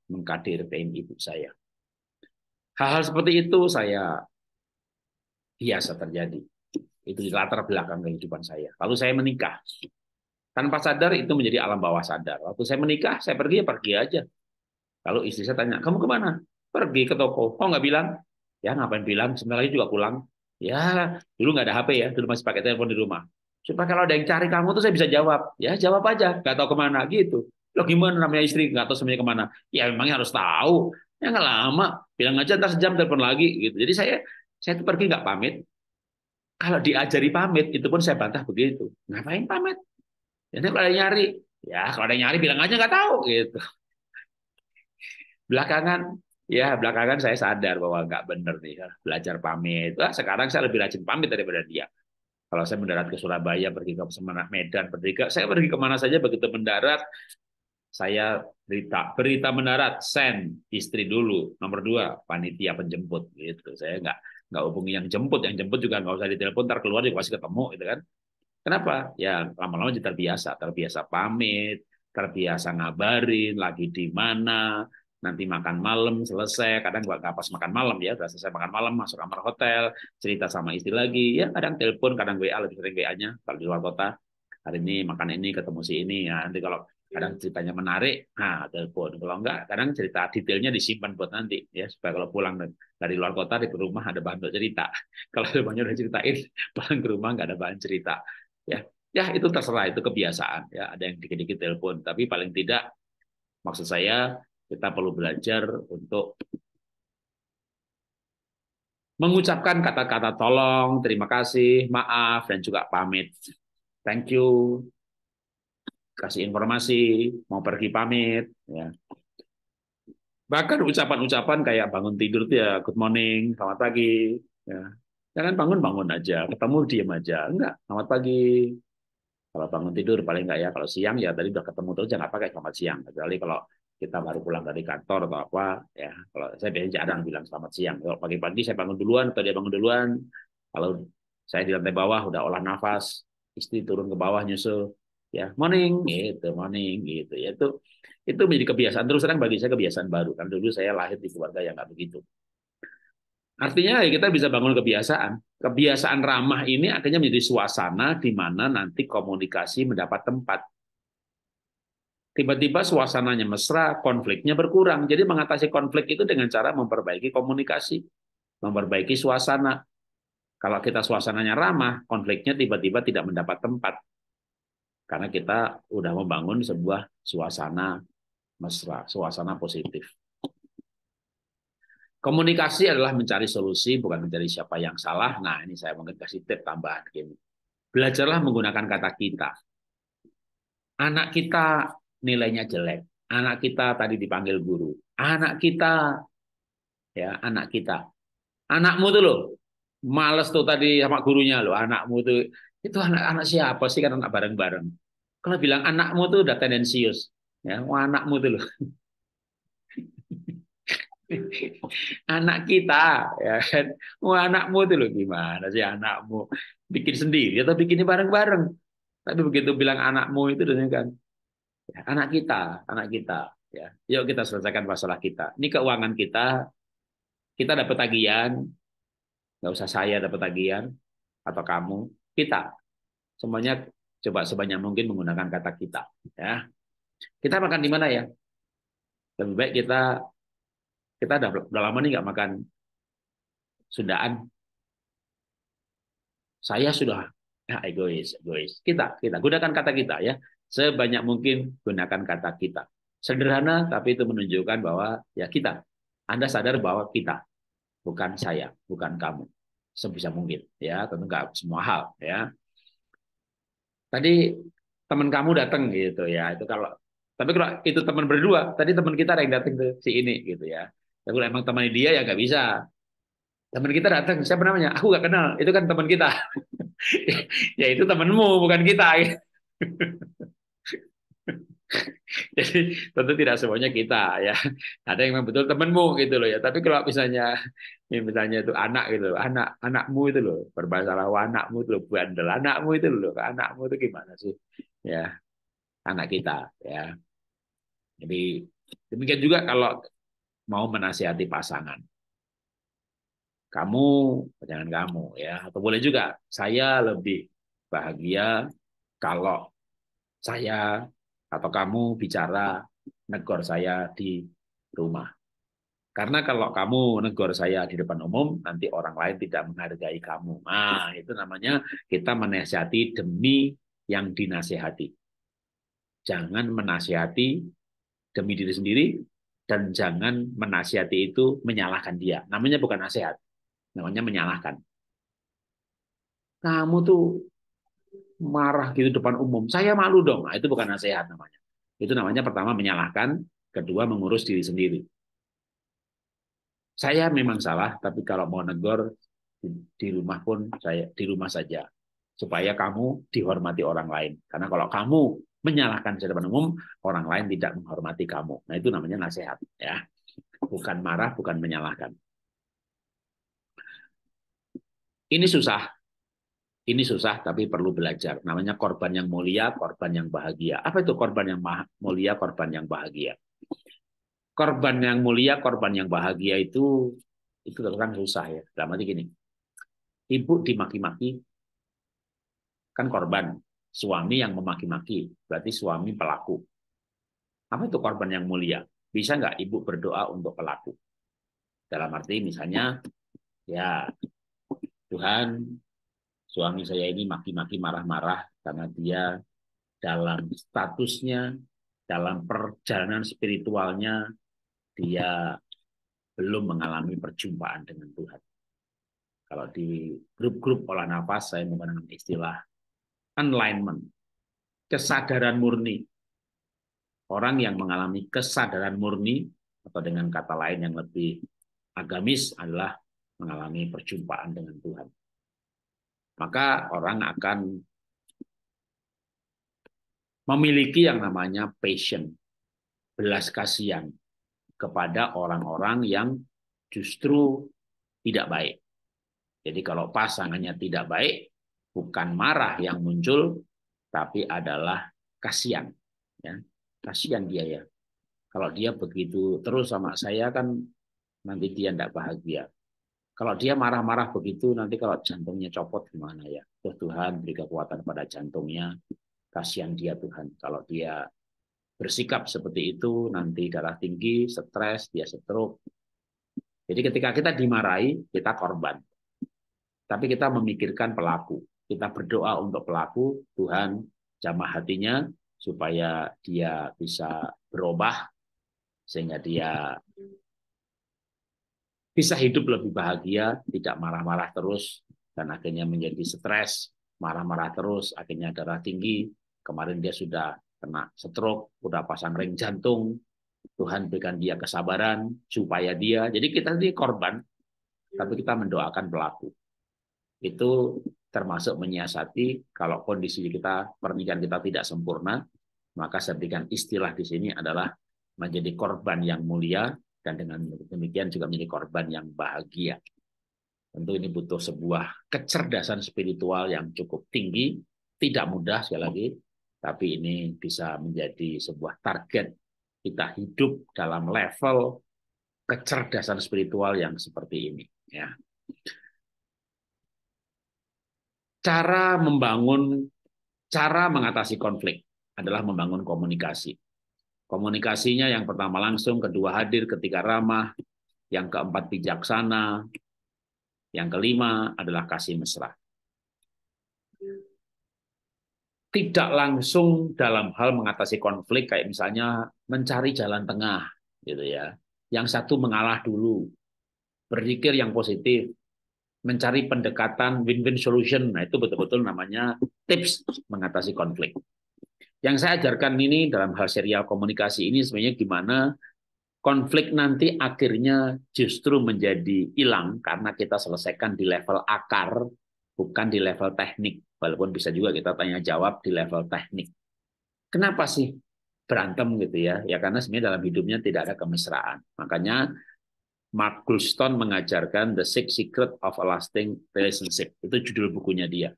mengkader ibu saya. Hal-hal seperti itu saya biasa terjadi. Itu di latar belakang kehidupan saya. Lalu saya menikah. Tanpa sadar itu menjadi alam bawah sadar. Waktu saya menikah, saya pergi ya pergi aja. Lalu istri saya tanya, kamu kemana? Pergi ke toko. Oh nggak bilang? Ya ngapain bilang? Sebentar lagi juga pulang. Ya dulu nggak ada HP ya, dulu masih pakai telepon di rumah. Supaya kalau ada yang cari kamu tuh saya bisa jawab. Ya jawab aja, nggak tahu kemana gitu. Lo gimana namanya istri nggak tahu sebenarnya kemana? Ya memangnya harus tahu. Ya nggak lama, bilang aja ntar sejam telepon lagi gitu. Jadi saya saya tuh pergi nggak pamit. Kalau diajari pamit, itu pun saya bantah begitu. Ngapain pamit? Ya kalau ada nyari, ya kalau ada nyari bilang aja nggak tahu gitu. Belakangan ya belakangan saya sadar bahwa nggak bener nih ya, belajar pamit. Wah, sekarang saya lebih rajin pamit daripada dia. Kalau saya mendarat ke Surabaya, pergi ke Semarang, Medan, pergi ke, saya pergi kemana saja begitu mendarat, saya berita berita mendarat send istri dulu nomor dua panitia penjemput gitu saya nggak nggak hubungi yang jemput yang jemput juga nggak usah ditelepon ntar keluar juga pasti ketemu gitu kan kenapa ya lama-lama jadi terbiasa terbiasa pamit terbiasa ngabarin lagi di mana nanti makan malam selesai kadang nggak kapas makan malam ya udah selesai makan malam masuk kamar hotel cerita sama istri lagi ya kadang telepon kadang WA lebih sering WA-nya kalau di luar kota hari ini makan ini ketemu si ini ya nanti kalau kadang ceritanya menarik, nah telepon. Kalau enggak, kadang cerita detailnya disimpan buat nanti ya supaya kalau pulang dari luar kota di rumah ada bahan untuk cerita. <laughs> Kalau rumahnya udah ceritain, <laughs> pulang ke rumah nggak ada bahan cerita. Ya, ya itu terserah itu kebiasaan ya. Ada yang dikit-dikit telepon, tapi paling tidak maksud saya kita perlu belajar untuk mengucapkan kata-kata tolong, terima kasih, maaf, dan juga pamit. Thank you, kasih informasi, mau pergi pamit, ya. Bahkan ucapan-ucapan kayak bangun tidur tuh ya good morning, selamat pagi, ya. Jangan ya bangun-bangun aja, ketemu diam aja. Enggak, selamat pagi. Kalau bangun tidur paling enggak ya, kalau siang ya tadi udah ketemu terus jangan pakai selamat siang. Kecuali kalau kita baru pulang dari kantor atau apa, ya kalau saya biasanya jarang bilang selamat siang. Kalau pagi-pagi saya bangun duluan atau dia bangun duluan. Kalau saya di lantai bawah udah olah nafas, istri turun ke bawah nyusul, ya morning hmm. gitu morning gitu ya itu itu menjadi kebiasaan terus terang bagi saya kebiasaan baru kan dulu saya lahir di keluarga yang nggak begitu artinya ya kita bisa bangun kebiasaan kebiasaan ramah ini akhirnya menjadi suasana di mana nanti komunikasi mendapat tempat tiba-tiba suasananya mesra konfliknya berkurang jadi mengatasi konflik itu dengan cara memperbaiki komunikasi memperbaiki suasana kalau kita suasananya ramah konfliknya tiba-tiba tidak mendapat tempat karena kita udah membangun sebuah suasana mesra, suasana positif. Komunikasi adalah mencari solusi, bukan mencari siapa yang salah. Nah, ini saya mungkin kasih tip tambahan gini. Belajarlah menggunakan kata kita. Anak kita nilainya jelek. Anak kita tadi dipanggil guru. Anak kita, ya anak kita. Anakmu tuh loh, males tuh tadi sama gurunya loh. Anakmu tuh itu anak-anak siapa sih kan anak bareng-bareng kalau bilang anakmu tuh udah tendensius ya Wah, anakmu tuh loh <laughs> anak kita ya kan Wah, anakmu tuh loh gimana sih anakmu bikin sendiri atau bikinnya bareng-bareng tapi begitu bilang anakmu itu dengan kan ya, anak kita anak kita ya yuk kita selesaikan masalah kita ini keuangan kita kita dapat tagihan nggak usah saya dapat tagihan atau kamu kita. Semuanya coba sebanyak mungkin menggunakan kata kita. Ya, kita makan di mana ya? Lebih baik kita kita udah, udah lama nih nggak makan Sundaan. Saya sudah ya, egois, egois. Kita, kita gunakan kata kita ya. Sebanyak mungkin gunakan kata kita. Sederhana tapi itu menunjukkan bahwa ya kita. Anda sadar bahwa kita, bukan saya, bukan kamu sebisa mungkin ya tentu nggak semua hal ya tadi teman kamu datang gitu ya itu kalau tapi kalau itu teman berdua tadi teman kita ada yang datang ke si ini gitu ya tapi kalau emang teman dia ya nggak bisa teman kita datang siapa namanya aku nggak kenal itu kan teman kita <laughs> ya itu temanmu bukan kita <laughs> jadi tentu tidak semuanya kita ya ada yang memang betul temanmu gitu loh ya tapi kalau misalnya ini misalnya itu anak gitu anak anakmu itu loh, bermasalah anakmu itu loh, bandel anakmu itu loh, anakmu itu gimana sih? Ya, anak kita ya. Jadi demikian juga kalau mau menasihati pasangan. Kamu, jangan kamu ya, atau boleh juga saya lebih bahagia kalau saya atau kamu bicara negor saya di rumah. Karena kalau kamu negor saya di depan umum, nanti orang lain tidak menghargai kamu. Nah, itu namanya kita menasihati demi yang dinasihati. Jangan menasihati demi diri sendiri, dan jangan menasihati itu menyalahkan dia. Namanya bukan nasihat, namanya menyalahkan. Kamu tuh marah gitu depan umum, saya malu dong. Nah, itu bukan nasihat namanya. Itu namanya pertama menyalahkan, kedua mengurus diri sendiri. Saya memang salah, tapi kalau mau negor di rumah pun saya di rumah saja supaya kamu dihormati orang lain. Karena kalau kamu menyalahkan di depan umum, orang lain tidak menghormati kamu. Nah, itu namanya nasihat ya. Bukan marah, bukan menyalahkan. Ini susah. Ini susah tapi perlu belajar. Namanya korban yang mulia, korban yang bahagia. Apa itu korban yang mulia, korban yang bahagia? korban yang mulia, korban yang bahagia itu itu kan susah ya. Dalam arti gini, ibu dimaki-maki kan korban, suami yang memaki-maki, berarti suami pelaku. Apa itu korban yang mulia? Bisa nggak ibu berdoa untuk pelaku? Dalam arti misalnya, ya Tuhan, suami saya ini maki-maki marah-marah karena dia dalam statusnya, dalam perjalanan spiritualnya, dia belum mengalami perjumpaan dengan Tuhan. Kalau di grup-grup olah nafas saya menggunakan istilah alignment, kesadaran murni. Orang yang mengalami kesadaran murni atau dengan kata lain yang lebih agamis adalah mengalami perjumpaan dengan Tuhan. Maka orang akan memiliki yang namanya passion, belas kasihan, kepada orang-orang yang justru tidak baik. Jadi kalau pasangannya tidak baik, bukan marah yang muncul, tapi adalah kasihan. Ya, kasihan dia ya. Kalau dia begitu terus sama saya kan nanti dia tidak bahagia. Kalau dia marah-marah begitu, nanti kalau jantungnya copot gimana ya? Oh Tuhan, beri kekuatan pada jantungnya. Kasihan dia Tuhan. Kalau dia bersikap seperti itu nanti darah tinggi, stres, dia stroke. Jadi ketika kita dimarahi, kita korban. Tapi kita memikirkan pelaku. Kita berdoa untuk pelaku, Tuhan jamah hatinya supaya dia bisa berubah sehingga dia bisa hidup lebih bahagia, tidak marah-marah terus dan akhirnya menjadi stres, marah-marah terus, akhirnya darah tinggi. Kemarin dia sudah kena stroke, udah pasang ring jantung, Tuhan berikan dia kesabaran supaya dia. Jadi kita ini korban, tapi kita mendoakan pelaku. Itu termasuk menyiasati kalau kondisi kita pernikahan kita tidak sempurna, maka saya istilah di sini adalah menjadi korban yang mulia dan dengan demikian juga menjadi korban yang bahagia. Tentu ini butuh sebuah kecerdasan spiritual yang cukup tinggi, tidak mudah sekali lagi, tapi ini bisa menjadi sebuah target kita hidup dalam level kecerdasan spiritual yang seperti ini. Ya. Cara membangun, cara mengatasi konflik adalah membangun komunikasi. Komunikasinya yang pertama langsung, kedua hadir, ketiga ramah, yang keempat bijaksana, yang kelima adalah kasih mesra. tidak langsung dalam hal mengatasi konflik kayak misalnya mencari jalan tengah gitu ya. Yang satu mengalah dulu. Berpikir yang positif, mencari pendekatan win-win solution. Nah, itu betul-betul namanya tips mengatasi konflik. Yang saya ajarkan ini dalam hal serial komunikasi ini sebenarnya gimana konflik nanti akhirnya justru menjadi hilang karena kita selesaikan di level akar, bukan di level teknik walaupun bisa juga kita tanya jawab di level teknik. Kenapa sih berantem gitu ya? Ya karena sebenarnya dalam hidupnya tidak ada kemesraan. Makanya Mark Gluston mengajarkan The Six Secret of a Lasting Relationship. Itu judul bukunya dia.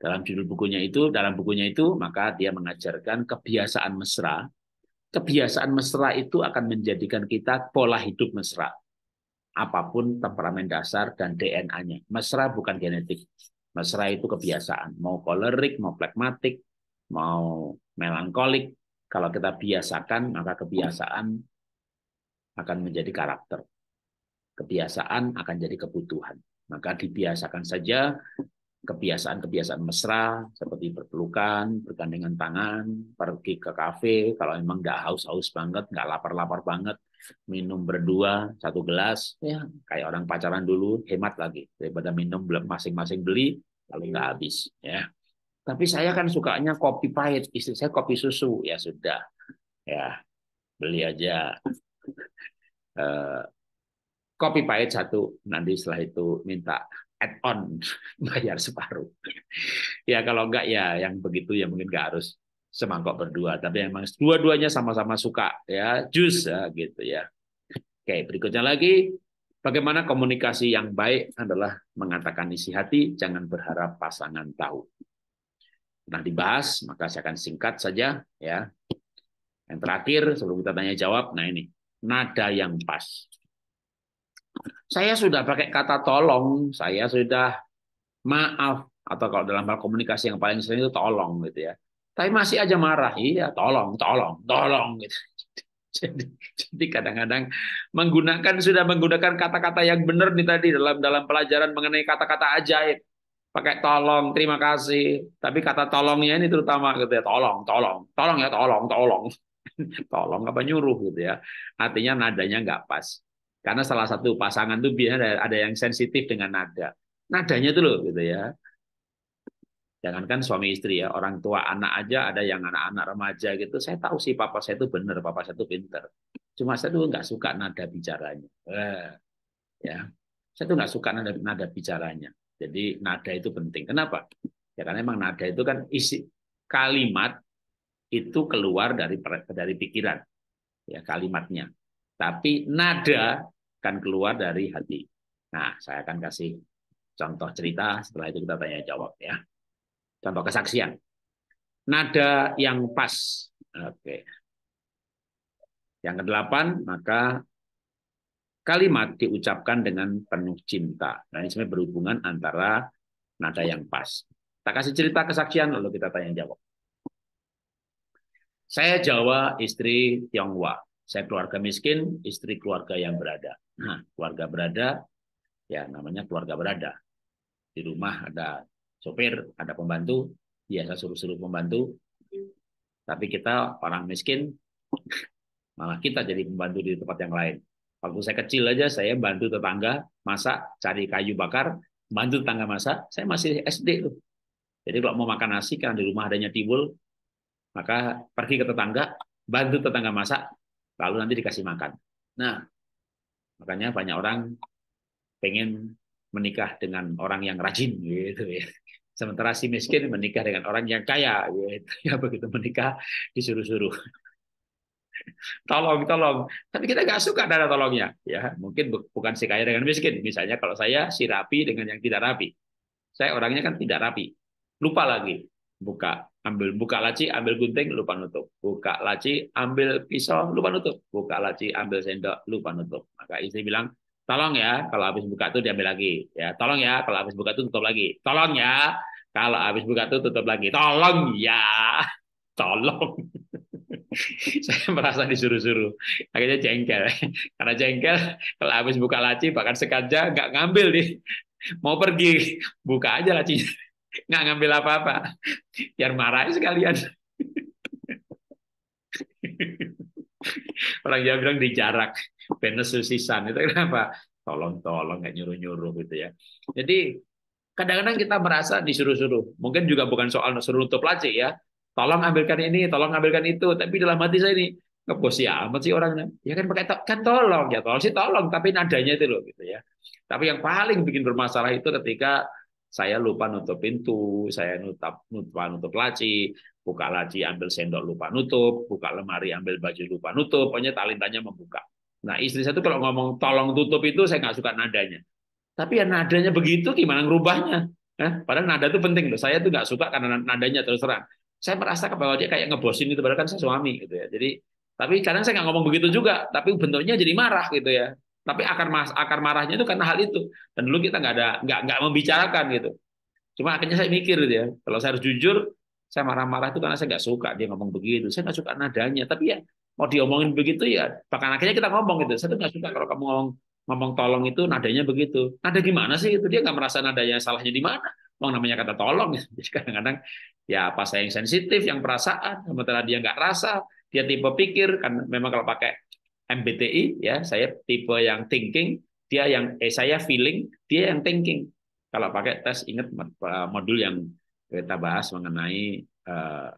Dalam judul bukunya itu, dalam bukunya itu, maka dia mengajarkan kebiasaan mesra. Kebiasaan mesra itu akan menjadikan kita pola hidup mesra apapun temperamen dasar dan DNA-nya. Mesra bukan genetik. Mesra itu kebiasaan, mau kolerik, mau plekmatik, mau melankolik. Kalau kita biasakan, maka kebiasaan akan menjadi karakter. Kebiasaan akan jadi kebutuhan. Maka dibiasakan saja kebiasaan-kebiasaan mesra seperti berpelukan, bergandengan tangan, pergi ke kafe kalau memang nggak haus-haus banget, nggak lapar-lapar banget, minum berdua satu gelas ya kayak orang pacaran dulu hemat lagi daripada minum belum masing-masing beli lalu nggak habis ya tapi saya kan sukanya kopi pahit istri saya kopi susu ya sudah ya beli aja <laughs> eh, kopi pahit satu nanti setelah itu minta add on <laughs> bayar separuh ya kalau enggak ya yang begitu ya mungkin enggak harus semangkok berdua. Tapi emang dua-duanya sama-sama suka ya jus ya gitu ya. Oke berikutnya lagi bagaimana komunikasi yang baik adalah mengatakan isi hati, jangan berharap pasangan tahu. Nah dibahas maka saya akan singkat saja ya. Yang terakhir sebelum kita tanya jawab, nah ini nada yang pas. Saya sudah pakai kata tolong, saya sudah maaf atau kalau dalam hal komunikasi yang paling sering itu tolong gitu ya tapi masih aja marah, iya tolong, tolong, tolong. Gitu. <laughs> Jadi, kadang-kadang menggunakan sudah menggunakan kata-kata yang benar nih tadi dalam dalam pelajaran mengenai kata-kata ajaib. Pakai tolong, terima kasih. Tapi kata tolongnya ini terutama gitu ya, tolong, tolong, tolong ya, tolong, tolong. <laughs> tolong apa nyuruh gitu ya. Artinya nadanya nggak pas. Karena salah satu pasangan tuh biasanya ada, ada yang sensitif dengan nada. Nadanya tuh loh gitu ya. Jangankan suami istri ya, orang tua anak aja ada yang anak-anak remaja gitu. Saya tahu sih papa saya itu benar, papa saya itu pinter. Cuma saya tuh nggak suka nada bicaranya. Eh, ya, saya tuh nggak suka nada, nada bicaranya. Jadi nada itu penting. Kenapa? Ya karena emang nada itu kan isi kalimat itu keluar dari dari pikiran ya kalimatnya. Tapi nada kan keluar dari hati. Nah, saya akan kasih contoh cerita setelah itu kita tanya jawab ya contoh kesaksian. Nada yang pas. Oke. Yang kedelapan, maka kalimat diucapkan dengan penuh cinta. Nah, ini sebenarnya berhubungan antara nada yang pas. Kita kasih cerita kesaksian, lalu kita tanya jawab. Saya Jawa, istri Tionghoa. Saya keluarga miskin, istri keluarga yang berada. Nah, keluarga berada, ya namanya keluarga berada. Di rumah ada sopir, ada pembantu, biasa suruh-suruh pembantu. Hmm. Tapi kita orang miskin, <laughs> malah kita jadi pembantu di tempat yang lain. Waktu saya kecil aja, saya bantu tetangga masak, cari kayu bakar, bantu tetangga masak, saya masih SD tuh. Jadi kalau mau makan nasi, karena di rumah adanya timbul, maka pergi ke tetangga, bantu tetangga masak, lalu nanti dikasih makan. Nah, makanya banyak orang pengen menikah dengan orang yang rajin gitu ya. Sementara si miskin menikah dengan orang yang kaya, gitu <laughs> ya begitu menikah disuruh-suruh. <laughs> Tolong, tolong. Tapi kita nggak suka dana tolongnya. Ya, mungkin bukan si kaya dengan miskin. Misalnya kalau saya si rapi dengan yang tidak rapi. Saya orangnya kan tidak rapi. Lupa lagi buka ambil buka laci ambil gunting lupa nutup buka laci ambil pisau lupa nutup buka laci ambil sendok lupa nutup maka istri bilang tolong ya kalau habis buka tuh diambil lagi ya tolong ya kalau habis buka tuh tutup lagi tolong ya kalau habis buka tuh tutup lagi tolong ya <laughs> tolong <laughs> saya merasa disuruh-suruh akhirnya jengkel <laughs> karena jengkel kalau habis buka laci bahkan sekaja nggak ngambil nih mau pergi buka aja laci nggak ngambil apa-apa biar marah sekalian orang Jawa bilang di jarak penesusisan itu kenapa? <laughs> Tolong-tolong nggak nyuruh-nyuruh gitu ya. Jadi kadang-kadang kita merasa disuruh-suruh. Mungkin juga bukan soal suruh untuk laci ya. Tolong ambilkan ini, tolong ambilkan itu. Tapi dalam hati saya ini, ngebosi amat sih orangnya. Ya kan pakai to kan tolong ya tolong sih tolong, tapi nadanya itu loh gitu ya. Tapi yang paling bikin bermasalah itu ketika saya lupa nutup pintu, saya nutup nutup nutup laci, buka laci ambil sendok lupa nutup, buka lemari ambil baju lupa nutup, pokoknya talentanya membuka. Nah istri saya itu kalau ngomong tolong tutup itu saya nggak suka nadanya. Tapi ya nadanya begitu gimana ngerubahnya? Eh, padahal nada itu penting loh. Saya tuh nggak suka karena nadanya terus terang. Saya merasa bahwa dia kayak ngebosin itu padahal kan saya suami gitu ya. Jadi tapi kadang saya nggak ngomong begitu juga, tapi bentuknya jadi marah gitu ya. Tapi akar mas, akar marahnya itu karena hal itu. Dan dulu kita nggak ada nggak nggak membicarakan gitu. Cuma akhirnya saya mikir gitu ya. Kalau saya harus jujur, saya marah-marah itu karena saya nggak suka dia ngomong begitu. Saya nggak suka nadanya. Tapi ya mau diomongin begitu ya bahkan akhirnya kita ngomong gitu saya tuh nggak suka kalau kamu ngomong ngomong tolong itu nadanya begitu nada gimana sih itu dia nggak merasa nadanya salahnya di mana mau namanya kata tolong <laughs> jadi kadang-kadang ya apa saya yang sensitif yang perasaan sementara dia nggak rasa dia tipe pikir kan memang kalau pakai MBTI ya saya tipe yang thinking dia yang eh saya feeling dia yang thinking kalau pakai tes ingat eh, modul yang kita bahas mengenai uh,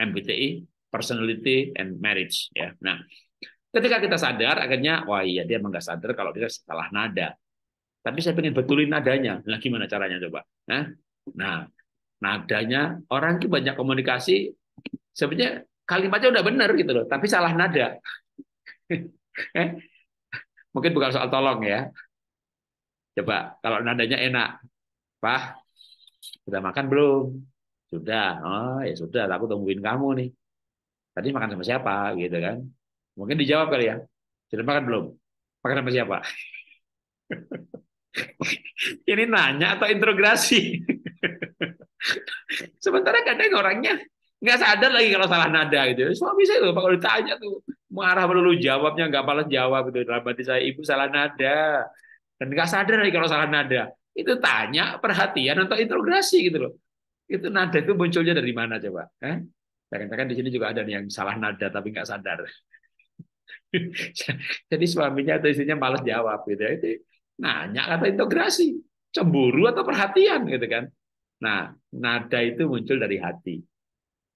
eh, MBTI personality and marriage ya. Nah, ketika kita sadar akhirnya wah iya dia emang gak sadar kalau dia salah nada. Tapi saya pengen betulin nadanya. Nah, gimana caranya coba? Nah, nah nadanya orang itu banyak komunikasi sebenarnya kalimatnya udah benar gitu loh, tapi salah nada. <laughs> Eh, mungkin bukan soal tolong ya. Coba kalau nadanya enak. Pak, sudah makan belum? Sudah. Oh, ya sudah, aku tungguin kamu nih tadi makan sama siapa gitu kan mungkin dijawab kali ya sudah makan belum makan sama siapa <laughs> ini nanya atau integrasi? <laughs> sementara kadang orangnya nggak sadar lagi kalau salah nada gitu suami saya tuh kalau ditanya tuh marah perlu jawabnya nggak balas jawab gitu dalam hati saya ibu salah nada dan nggak sadar lagi kalau salah nada itu tanya perhatian atau integrasi gitu loh itu nada itu munculnya dari mana coba eh? Kadang-kadang di sini juga ada nih yang salah nada tapi nggak sadar. <laughs> Jadi suaminya atau istrinya malas jawab gitu ya. Itu nanya kata integrasi, cemburu atau perhatian gitu kan. Nah, nada itu muncul dari hati.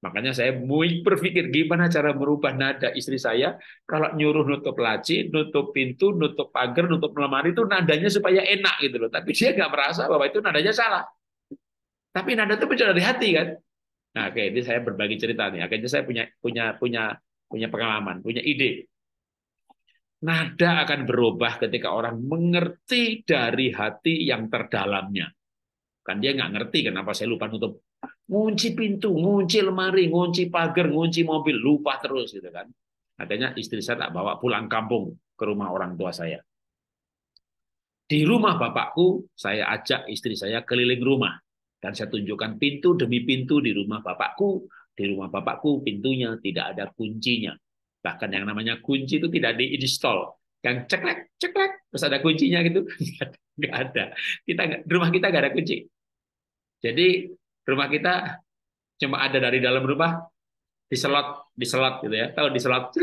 Makanya saya mulai berpikir gimana cara merubah nada istri saya kalau nyuruh nutup laci, nutup pintu, nutup pagar, nutup lemari itu nadanya supaya enak gitu loh. Tapi dia nggak merasa bahwa itu nadanya salah. Tapi nada itu muncul dari hati kan. Nah, oke, ini saya berbagi cerita nih. Akhirnya saya punya punya punya punya pengalaman, punya ide. Nada akan berubah ketika orang mengerti dari hati yang terdalamnya. Kan dia nggak ngerti kenapa saya lupa nutup ngunci pintu, ngunci lemari, ngunci pagar, ngunci mobil, lupa terus gitu kan. Akhirnya istri saya tak bawa pulang kampung ke rumah orang tua saya. Di rumah bapakku, saya ajak istri saya keliling rumah. Dan saya tunjukkan pintu demi pintu di rumah bapakku. Di rumah bapakku pintunya tidak ada kuncinya. Bahkan yang namanya kunci itu tidak install Yang ceklek, ceklek, terus ada kuncinya gitu. <laughs> Nggak ada. Kita, rumah kita nggak ada kunci. Jadi rumah kita cuma ada dari dalam rumah, diselot, diselot gitu ya. Tahu diselot,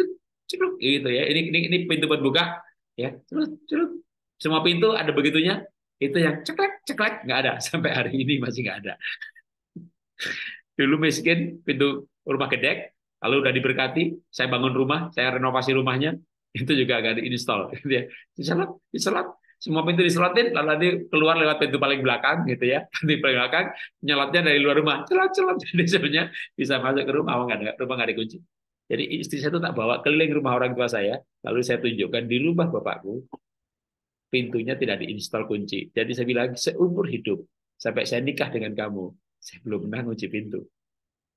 celup gitu ya. Ini ini, ini pintu buat buka ya. Celup, celup. Semua pintu ada begitunya, itu yang ceklek ceklek nggak ada <laughs> sampai hari ini masih nggak ada dulu miskin pintu rumah gedek lalu udah diberkati saya bangun rumah saya renovasi rumahnya <laughs> itu juga agak diinstal gitu <laughs> ya diselat diselat semua pintu diselatin lalu nanti keluar lewat pintu paling belakang gitu ya pintu paling belakang nyelatnya dari luar rumah celat celat jadi sebenarnya bisa masuk ke rumah nggak ada rumah nggak dikunci jadi istri saya itu tak bawa keliling rumah orang tua saya lalu saya tunjukkan di rumah bapakku pintunya tidak diinstal kunci. Jadi saya bilang, seumur hidup, sampai saya nikah dengan kamu, saya belum pernah kunci pintu.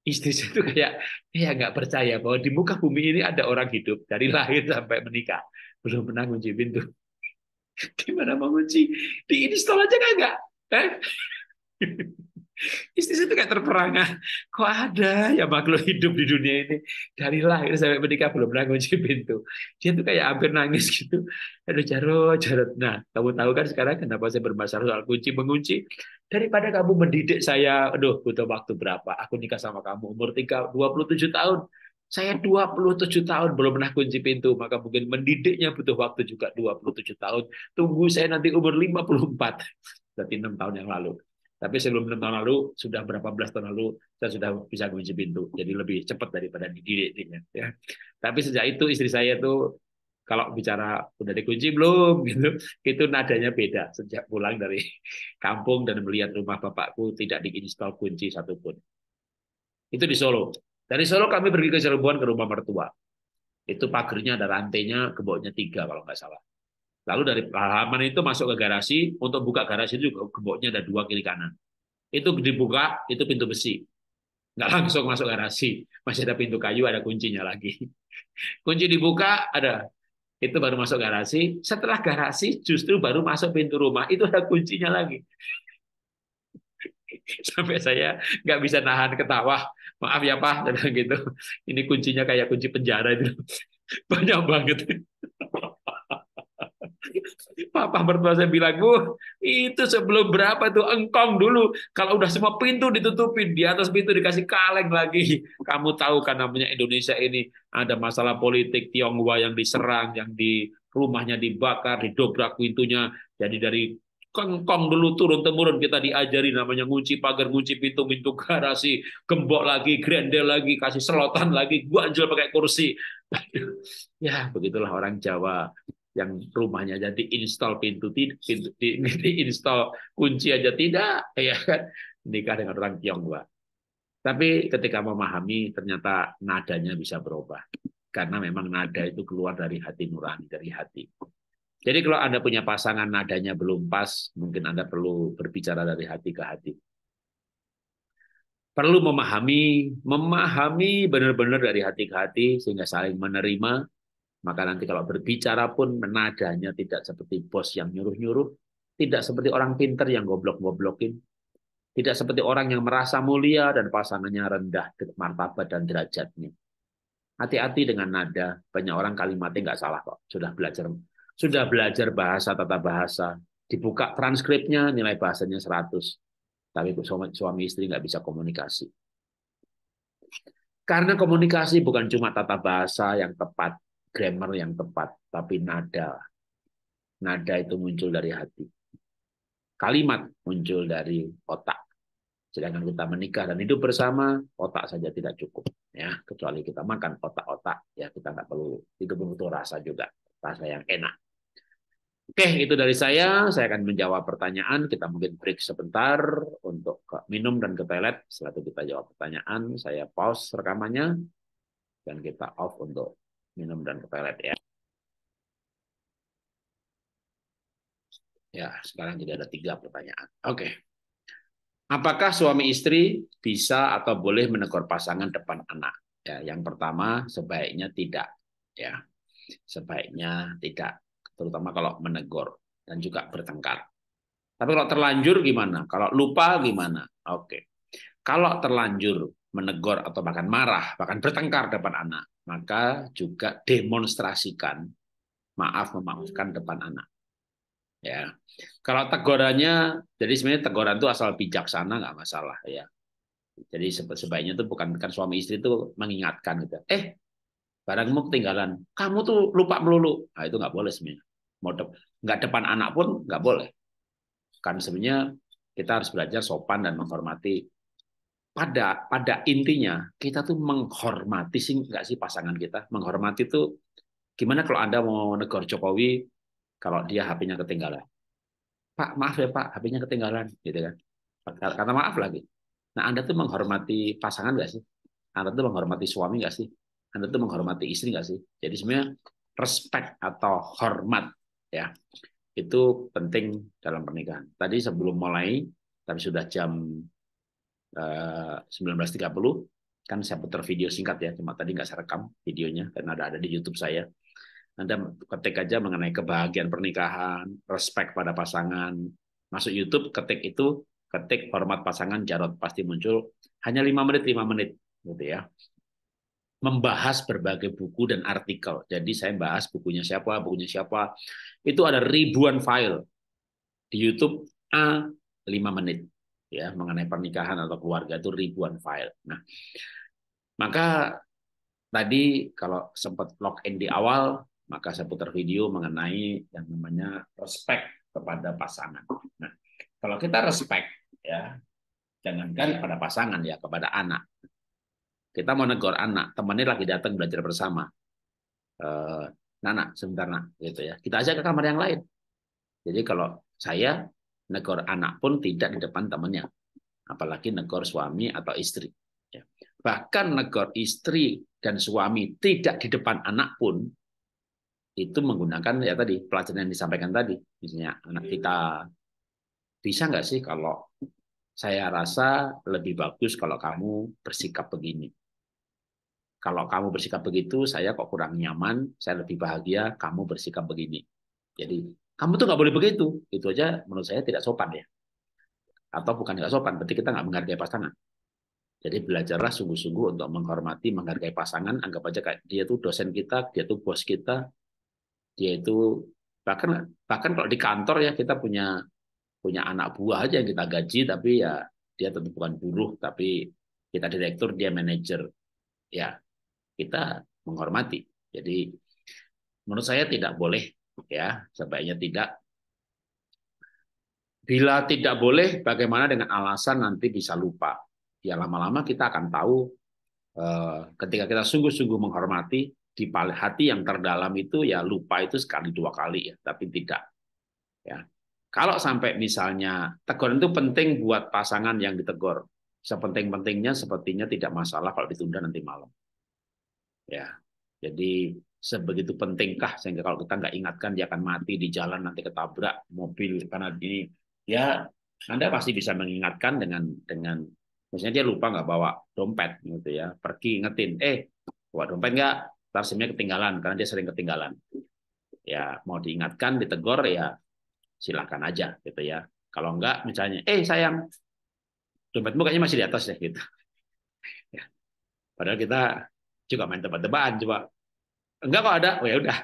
Istri saya itu kayak, ya nggak percaya bahwa di muka bumi ini ada orang hidup, dari iya. lahir sampai menikah, belum pernah kunci pintu. <laughs> Gimana mau kunci? Diinstal aja kan nggak? Eh? <laughs> Istri saya itu kayak terperangah. Kok ada ya makhluk hidup di dunia ini? Dari lahir sampai menikah belum pernah kunci pintu. Dia tuh kayak hampir nangis gitu. Aduh Jarot, Jarot. Nah, kamu tahu kan sekarang kenapa saya bermasalah soal kunci-mengunci? Daripada kamu mendidik saya, aduh butuh waktu berapa? Aku nikah sama kamu umur tiga dua puluh tujuh tahun. Saya 27 tahun belum pernah kunci pintu, maka mungkin mendidiknya butuh waktu juga 27 tahun. Tunggu saya nanti umur 54. Berarti 6 tahun yang lalu tapi sebelum enam tahun lalu, sudah berapa belas tahun lalu, saya sudah bisa kunci pintu. Jadi lebih cepat daripada dididik. Ya. Tapi sejak itu istri saya tuh kalau bicara udah dikunci belum <laughs> gitu itu nadanya beda sejak pulang dari kampung dan melihat rumah bapakku tidak diinstal kunci satupun itu di Solo dari Solo kami pergi ke Cirebon ke rumah mertua itu pagernya ada rantainya kebuknya tiga kalau nggak salah Lalu dari halaman itu masuk ke garasi, untuk buka garasi itu juga gemboknya ada dua kiri kanan. Itu dibuka, itu pintu besi. Nggak langsung masuk garasi. Masih ada pintu kayu, ada kuncinya lagi. <laughs> Kunci dibuka, ada. Itu baru masuk garasi. Setelah garasi, justru baru masuk pintu rumah. Itu ada kuncinya lagi. <laughs> Sampai saya nggak bisa nahan ketawa. Maaf ya Pak, gitu. Ini kuncinya kayak kunci penjara itu. <laughs> Banyak banget Papa mertua saya bilang, Bu, itu sebelum berapa tuh engkong dulu. Kalau udah semua pintu ditutupin, di atas pintu dikasih kaleng lagi. Kamu tahu kan namanya Indonesia ini ada masalah politik Tionghoa yang diserang, yang di rumahnya dibakar, didobrak pintunya. Jadi dari kengkong dulu turun temurun kita diajari namanya ngunci pagar, ngunci pintu, pintu garasi, gembok lagi, grendel lagi, kasih selotan lagi, gua anjol pakai kursi. <laughs> ya begitulah orang Jawa yang rumahnya jadi install pintu tidak <laughs> install kunci aja tidak ya kan nikah dengan orang Tionghoa. Tapi ketika memahami ternyata nadanya bisa berubah karena memang nada itu keluar dari hati nurani dari hati. Jadi kalau Anda punya pasangan nadanya belum pas, mungkin Anda perlu berbicara dari hati ke hati. Perlu memahami, memahami benar-benar dari hati ke hati sehingga saling menerima, maka nanti kalau berbicara pun menadanya tidak seperti bos yang nyuruh-nyuruh, tidak seperti orang pinter yang goblok-goblokin, tidak seperti orang yang merasa mulia dan pasangannya rendah martabat dan derajatnya. Hati-hati dengan nada, banyak orang kalimatnya nggak salah kok, sudah belajar sudah belajar bahasa tata bahasa, dibuka transkripnya nilai bahasanya 100. Tapi suami istri nggak bisa komunikasi. Karena komunikasi bukan cuma tata bahasa yang tepat, grammar yang tepat, tapi nada. Nada itu muncul dari hati. Kalimat muncul dari otak. Sedangkan kita menikah dan hidup bersama, otak saja tidak cukup. ya Kecuali kita makan otak-otak, ya kita nggak perlu. Itu butuh rasa juga, rasa yang enak. Oke, itu dari saya. Saya akan menjawab pertanyaan. Kita mungkin break sebentar untuk minum dan ke toilet. Setelah itu kita jawab pertanyaan. Saya pause rekamannya dan kita off untuk minum dan ke toilet ya. Ya, sekarang jadi ada tiga pertanyaan. Oke. Apakah suami istri bisa atau boleh menegur pasangan depan anak? Ya, yang pertama sebaiknya tidak. Ya, sebaiknya tidak. Terutama kalau menegur dan juga bertengkar. Tapi kalau terlanjur gimana? Kalau lupa gimana? Oke. Kalau terlanjur menegur atau bahkan marah, bahkan bertengkar depan anak, maka juga demonstrasikan maaf memaafkan depan anak. Ya, kalau tegorannya jadi sebenarnya teguran itu asal bijaksana nggak masalah ya. Jadi sebaiknya itu bukan bukan suami istri itu mengingatkan gitu. Eh, barangmu ketinggalan, kamu tuh lupa melulu. Nah, itu nggak boleh sebenarnya. Mau nggak depan anak pun nggak boleh. Kan sebenarnya kita harus belajar sopan dan menghormati pada pada intinya kita tuh menghormati sih nggak sih pasangan kita menghormati tuh gimana kalau anda mau negor Jokowi kalau dia HP-nya ketinggalan Pak maaf ya Pak HP-nya ketinggalan gitu kan kata maaf lagi nah anda tuh menghormati pasangan nggak sih anda tuh menghormati suami nggak sih anda tuh menghormati istri nggak sih jadi sebenarnya respect atau hormat ya itu penting dalam pernikahan tadi sebelum mulai tapi sudah jam 1930 eh, kan saya putar video singkat ya cuma tadi nggak saya rekam videonya karena ada ada di YouTube saya anda ketik aja mengenai kebahagiaan pernikahan respect pada pasangan masuk YouTube ketik itu ketik format pasangan Jarot pasti muncul hanya lima menit lima menit gitu ya membahas berbagai buku dan artikel jadi saya bahas bukunya siapa bukunya siapa itu ada ribuan file di YouTube a lima menit ya mengenai pernikahan atau keluarga itu ribuan file. Nah, maka tadi kalau sempat login di awal, maka saya putar video mengenai yang namanya respect kepada pasangan. Nah, kalau kita respect ya, jangankan pada pasangan ya, kepada anak. Kita mau negor anak, temannya lagi datang belajar bersama. Eh, Nana, sebentar nak, gitu ya. Kita aja ke kamar yang lain. Jadi kalau saya negor anak pun tidak di depan temannya, apalagi negor suami atau istri. Ya. Bahkan negor istri dan suami tidak di depan anak pun itu menggunakan ya tadi pelajaran yang disampaikan tadi, misalnya anak kita bisa nggak sih kalau saya rasa lebih bagus kalau kamu bersikap begini. Kalau kamu bersikap begitu, saya kok kurang nyaman, saya lebih bahagia kamu bersikap begini. Jadi kamu tuh nggak boleh begitu. Itu aja menurut saya tidak sopan ya. Atau bukan tidak sopan, berarti kita nggak menghargai pasangan. Jadi belajarlah sungguh-sungguh untuk menghormati, menghargai pasangan. Anggap aja kayak dia tuh dosen kita, dia tuh bos kita, dia itu bahkan bahkan kalau di kantor ya kita punya punya anak buah aja yang kita gaji tapi ya dia tentu bukan buruh tapi kita direktur dia manajer ya kita menghormati jadi menurut saya tidak boleh ya sebaiknya tidak bila tidak boleh bagaimana dengan alasan nanti bisa lupa ya lama-lama kita akan tahu eh, ketika kita sungguh-sungguh menghormati di hati yang terdalam itu ya lupa itu sekali dua kali ya tapi tidak ya kalau sampai misalnya teguran itu penting buat pasangan yang ditegur sepenting-pentingnya sepertinya tidak masalah kalau ditunda nanti malam ya jadi sebegitu pentingkah sehingga kalau kita nggak ingatkan dia akan mati di jalan nanti ketabrak mobil karena ini ya anda pasti bisa mengingatkan dengan dengan misalnya dia lupa nggak bawa dompet gitu ya pergi ingetin eh bawa dompet nggak tarsimnya ketinggalan karena dia sering ketinggalan ya mau diingatkan ditegor ya silakan aja gitu ya kalau nggak misalnya eh sayang dompetmu kayaknya masih di atas deh gitu <laughs> ya, padahal kita juga main tebak-tebakan coba enggak kok ada oh ya udah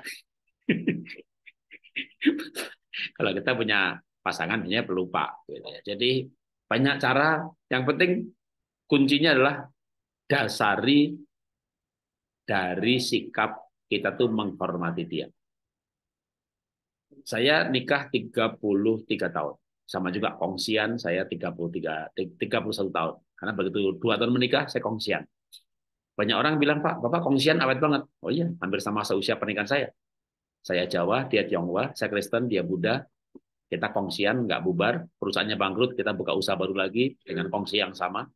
<laughs> kalau kita punya pasangan hanya pelupa gitu ya. jadi banyak cara yang penting kuncinya adalah dasari dari sikap kita tuh menghormati dia saya nikah 33 tahun sama juga kongsian saya 33 31 tahun karena begitu dua tahun menikah saya kongsian banyak orang bilang, Pak, Bapak kongsian awet banget. Oh iya, hampir sama seusia pernikahan saya. Saya Jawa, dia Tionghoa, saya Kristen, dia Buddha. Kita kongsian, nggak bubar. Perusahaannya bangkrut, kita buka usaha baru lagi dengan kongsi yang sama.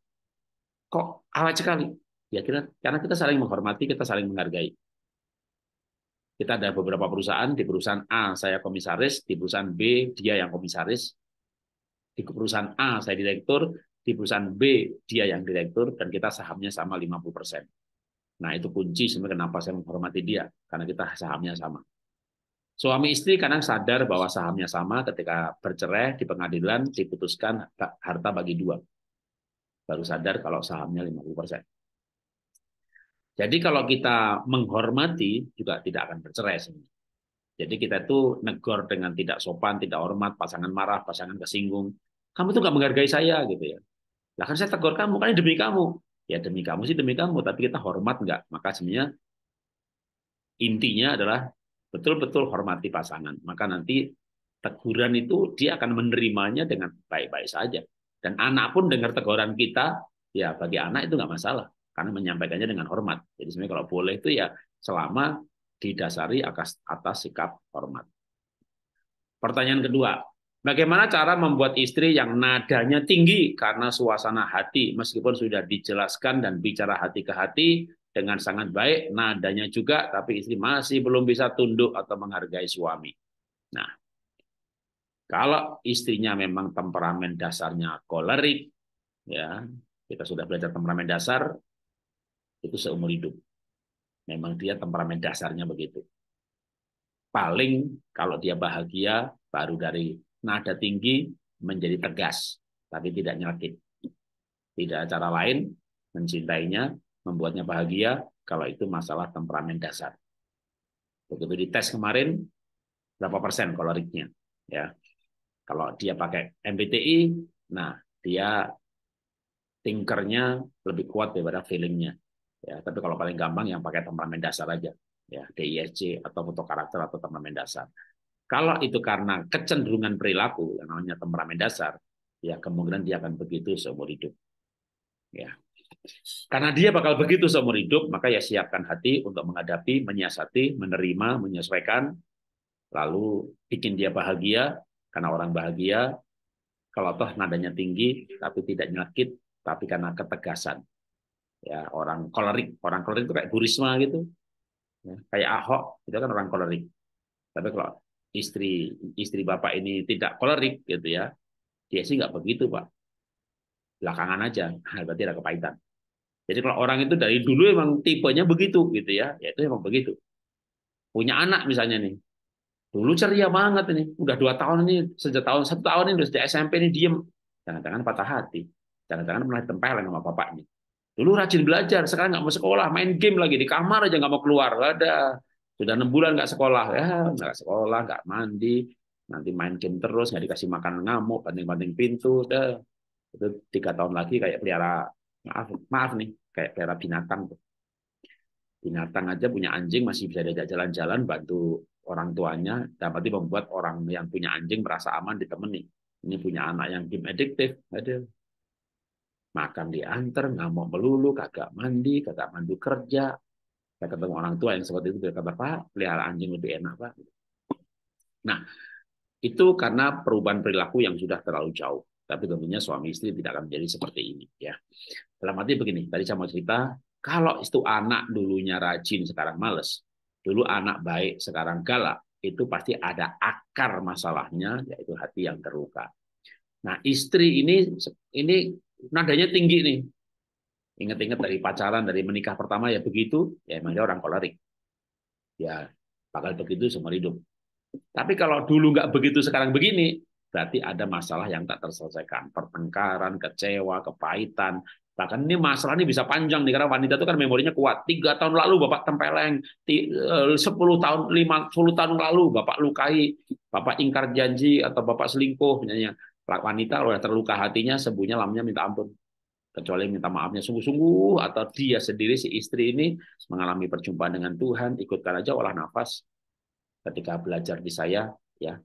Kok awet sekali? Ya kita, karena kita saling menghormati, kita saling menghargai. Kita ada beberapa perusahaan, di perusahaan A saya komisaris, di perusahaan B dia yang komisaris, di perusahaan A saya direktur, di perusahaan B dia yang direktur dan kita sahamnya sama 50%. Nah, itu kunci sebenarnya kenapa saya menghormati dia karena kita sahamnya sama. Suami istri kadang sadar bahwa sahamnya sama ketika bercerai di pengadilan diputuskan harta bagi dua. Baru sadar kalau sahamnya 50%. Jadi kalau kita menghormati juga tidak akan bercerai sebenarnya. Jadi kita itu negor dengan tidak sopan, tidak hormat, pasangan marah, pasangan kesinggung, kamu tuh nggak menghargai saya gitu ya. Lah kan saya tegur kamu, kan demi kamu. Ya demi kamu sih demi kamu, tapi kita hormat enggak? Maka sebenarnya intinya adalah betul-betul hormati pasangan. Maka nanti teguran itu dia akan menerimanya dengan baik-baik saja. Dan anak pun dengar teguran kita, ya bagi anak itu enggak masalah. Karena menyampaikannya dengan hormat. Jadi sebenarnya kalau boleh itu ya selama didasari atas sikap hormat. Pertanyaan kedua, Bagaimana cara membuat istri yang nadanya tinggi karena suasana hati meskipun sudah dijelaskan dan bicara hati ke hati dengan sangat baik nadanya juga tapi istri masih belum bisa tunduk atau menghargai suami. Nah, kalau istrinya memang temperamen dasarnya kolerik ya, kita sudah belajar temperamen dasar itu seumur hidup. Memang dia temperamen dasarnya begitu. Paling kalau dia bahagia baru dari nada tinggi menjadi tegas, tapi tidak nyelkit. Tidak cara lain, mencintainya, membuatnya bahagia, kalau itu masalah temperamen dasar. Begitu dites kemarin, berapa persen koloriknya? Ya, Kalau dia pakai MBTI, nah dia tinkernya lebih kuat daripada feelingnya. Ya, tapi kalau paling gampang yang pakai temperamen dasar aja, ya DISC atau foto karakter atau temperamen dasar. Kalau itu karena kecenderungan perilaku yang namanya temperamen dasar, ya kemungkinan dia akan begitu seumur hidup. Ya. Karena dia bakal begitu seumur hidup, maka ya siapkan hati untuk menghadapi, menyiasati, menerima, menyesuaikan, lalu bikin dia bahagia, karena orang bahagia, kalau toh nadanya tinggi, tapi tidak nyakit, tapi karena ketegasan. Ya, orang kolerik, orang kolerik itu kayak Burisma gitu. Ya, kayak Ahok, itu kan orang kolerik. Tapi kalau istri istri bapak ini tidak kolerik gitu ya dia sih nggak begitu pak belakangan aja nah, berarti ada kepahitan jadi kalau orang itu dari dulu emang tipenya begitu gitu ya ya itu emang begitu punya anak misalnya nih dulu ceria banget ini udah dua tahun ini sejak tahun satu tahun ini udah sejak SMP ini diem jangan-jangan patah hati jangan-jangan mulai tempel sama bapaknya dulu rajin belajar sekarang nggak mau sekolah main game lagi di kamar aja nggak mau keluar ada sudah enam bulan nggak sekolah, ya nggak sekolah, nggak mandi, nanti main game terus, nggak dikasih makan ngamuk, banting-banting pintu, deh. itu tiga tahun lagi kayak pelihara maaf maaf nih kayak pelihara binatang tuh. Binatang aja punya anjing masih bisa diajak jalan-jalan, bantu orang tuanya, dapat membuat orang yang punya anjing merasa aman ditemani. Ini punya anak yang game addiktif ada makan diantar, ngamuk melulu, kagak mandi, kagak mandi kerja, saya ketemu orang tua yang seperti itu kata pak pelihara anjing lebih enak pak nah itu karena perubahan perilaku yang sudah terlalu jauh tapi tentunya suami istri tidak akan menjadi seperti ini ya dalam arti begini tadi saya mau cerita kalau itu anak dulunya rajin sekarang males dulu anak baik sekarang galak itu pasti ada akar masalahnya yaitu hati yang terluka nah istri ini ini nadanya tinggi nih ingat inget dari pacaran, dari menikah pertama ya begitu, ya emang dia orang kolerik. Ya bakal begitu seumur hidup. Tapi kalau dulu nggak begitu sekarang begini, berarti ada masalah yang tak terselesaikan. Pertengkaran, kecewa, kepahitan. Bahkan ini masalah ini bisa panjang nih, karena wanita itu kan memorinya kuat. Tiga tahun lalu Bapak tempeleng, eh, sepuluh tahun, lima puluh tahun lalu Bapak lukai, Bapak ingkar janji, atau Bapak selingkuh. Misalnya. Wanita sudah terluka hatinya, sembuhnya lamanya minta ampun kecuali minta maafnya sungguh-sungguh atau dia sendiri si istri ini mengalami perjumpaan dengan Tuhan ikutkan aja olah nafas ketika belajar di saya ya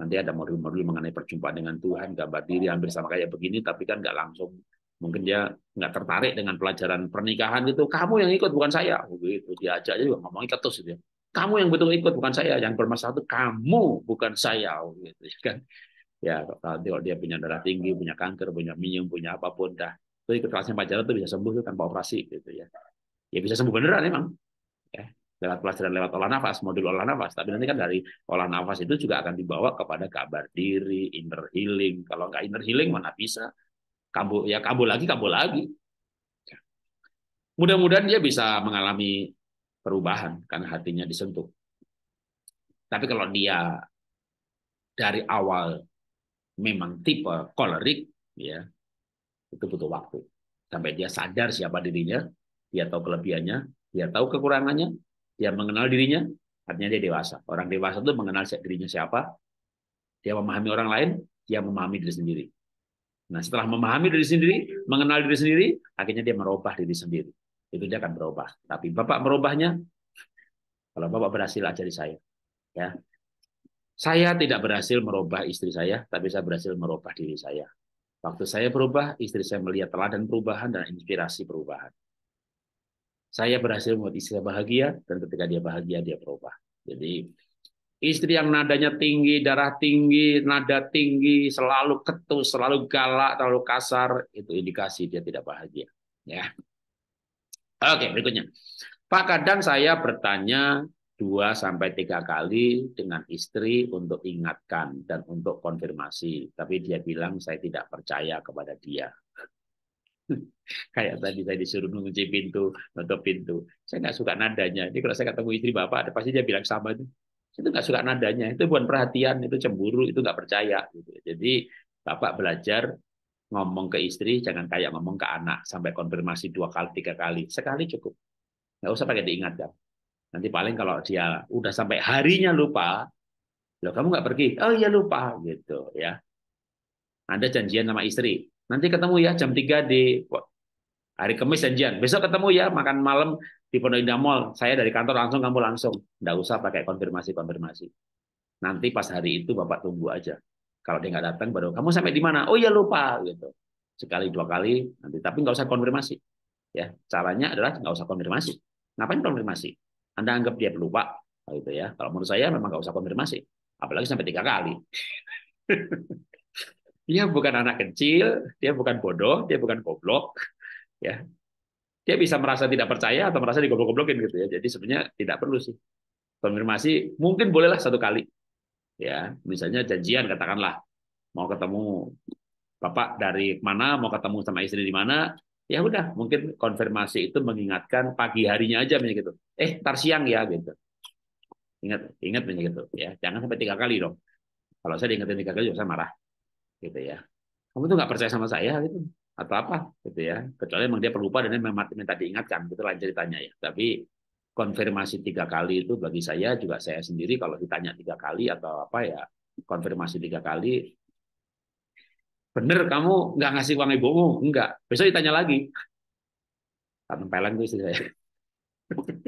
nanti ada modul-modul mengenai perjumpaan dengan Tuhan gambar diri hampir sama kayak begini tapi kan nggak langsung mungkin dia nggak tertarik dengan pelajaran pernikahan itu kamu yang ikut bukan saya oh, gitu dia aja juga ngomongin ketus gitu ya kamu yang betul ikut bukan saya yang bermasalah itu kamu bukan saya oh, gitu <laughs> ya kan ya kalau dia punya darah tinggi punya kanker punya minyak punya apapun dah itu ikut kelasnya Pak Jarod tuh bisa sembuh tuh tanpa operasi gitu ya ya bisa sembuh beneran emang ya lewat pelajaran lewat olah nafas modul olah nafas tapi nanti kan dari olah nafas itu juga akan dibawa kepada kabar diri inner healing kalau nggak inner healing mana bisa Kamu ya kamu lagi kamu lagi mudah-mudahan dia bisa mengalami perubahan karena hatinya disentuh tapi kalau dia dari awal memang tipe kolerik ya itu butuh waktu sampai dia sadar siapa dirinya dia tahu kelebihannya dia tahu kekurangannya dia mengenal dirinya artinya dia dewasa orang dewasa itu mengenal dirinya siapa dia memahami orang lain dia memahami diri sendiri nah setelah memahami diri sendiri mengenal diri sendiri akhirnya dia merubah diri sendiri itu dia akan berubah tapi bapak merubahnya kalau bapak berhasil ajari saya ya saya tidak berhasil merubah istri saya, tapi saya berhasil merubah diri saya. Waktu saya berubah, istri saya melihat teladan perubahan dan inspirasi perubahan. Saya berhasil membuat istri saya bahagia, dan ketika dia bahagia, dia berubah. Jadi istri yang nadanya tinggi, darah tinggi, nada tinggi, selalu ketus, selalu galak, terlalu kasar, itu indikasi dia tidak bahagia. Ya. Oke, berikutnya. Pak, kadang saya bertanya dua sampai tiga kali dengan istri untuk ingatkan dan untuk konfirmasi. Tapi dia bilang saya tidak percaya kepada dia. <laughs> Kayak tadi saya disuruh mengunci pintu, nutup pintu. Saya nggak suka nadanya. Jadi kalau saya ketemu istri bapak, pasti dia bilang sama itu. tuh nggak suka nadanya. Itu bukan perhatian, itu cemburu, itu nggak percaya. Gitu. Jadi bapak belajar ngomong ke istri, jangan kayak ngomong ke anak sampai konfirmasi dua kali, tiga kali. Sekali cukup. Nggak usah pakai diingatkan. Nanti paling kalau dia udah sampai harinya lupa, loh kamu nggak pergi? Oh iya lupa gitu ya. Anda janjian sama istri, nanti ketemu ya jam 3 di hari Kamis janjian. Besok ketemu ya makan malam di Pondok Indah Mall. Saya dari kantor langsung kamu langsung. Nggak usah pakai konfirmasi-konfirmasi. Nanti pas hari itu Bapak tunggu aja. Kalau dia nggak datang baru kamu sampai di mana? Oh iya lupa gitu. Sekali dua kali nanti tapi nggak usah konfirmasi. Ya, caranya adalah nggak usah konfirmasi. Ngapain konfirmasi? Anda anggap dia lupa, gitu ya. Kalau menurut saya memang nggak usah konfirmasi, apalagi sampai tiga kali. <laughs> dia bukan anak kecil, dia bukan bodoh, dia bukan goblok, ya. Dia bisa merasa tidak percaya atau merasa digoblok-goblokin gitu ya. Jadi sebenarnya tidak perlu sih konfirmasi. Mungkin bolehlah satu kali, ya. Misalnya janjian katakanlah mau ketemu bapak dari mana, mau ketemu sama istri di mana, ya udah mungkin konfirmasi itu mengingatkan pagi harinya aja gitu eh tar siang ya gitu ingat ingat gitu ya jangan sampai tiga kali dong kalau saya diingetin tiga kali juga saya marah gitu ya kamu tuh nggak percaya sama saya gitu atau apa gitu ya kecuali emang dia perlupa dan dia minta diingatkan gitu lain ceritanya ya tapi konfirmasi tiga kali itu bagi saya juga saya sendiri kalau ditanya tiga kali atau apa ya konfirmasi tiga kali bener kamu nggak ngasih uang ibumu enggak besok ditanya lagi pelan tuh istri saya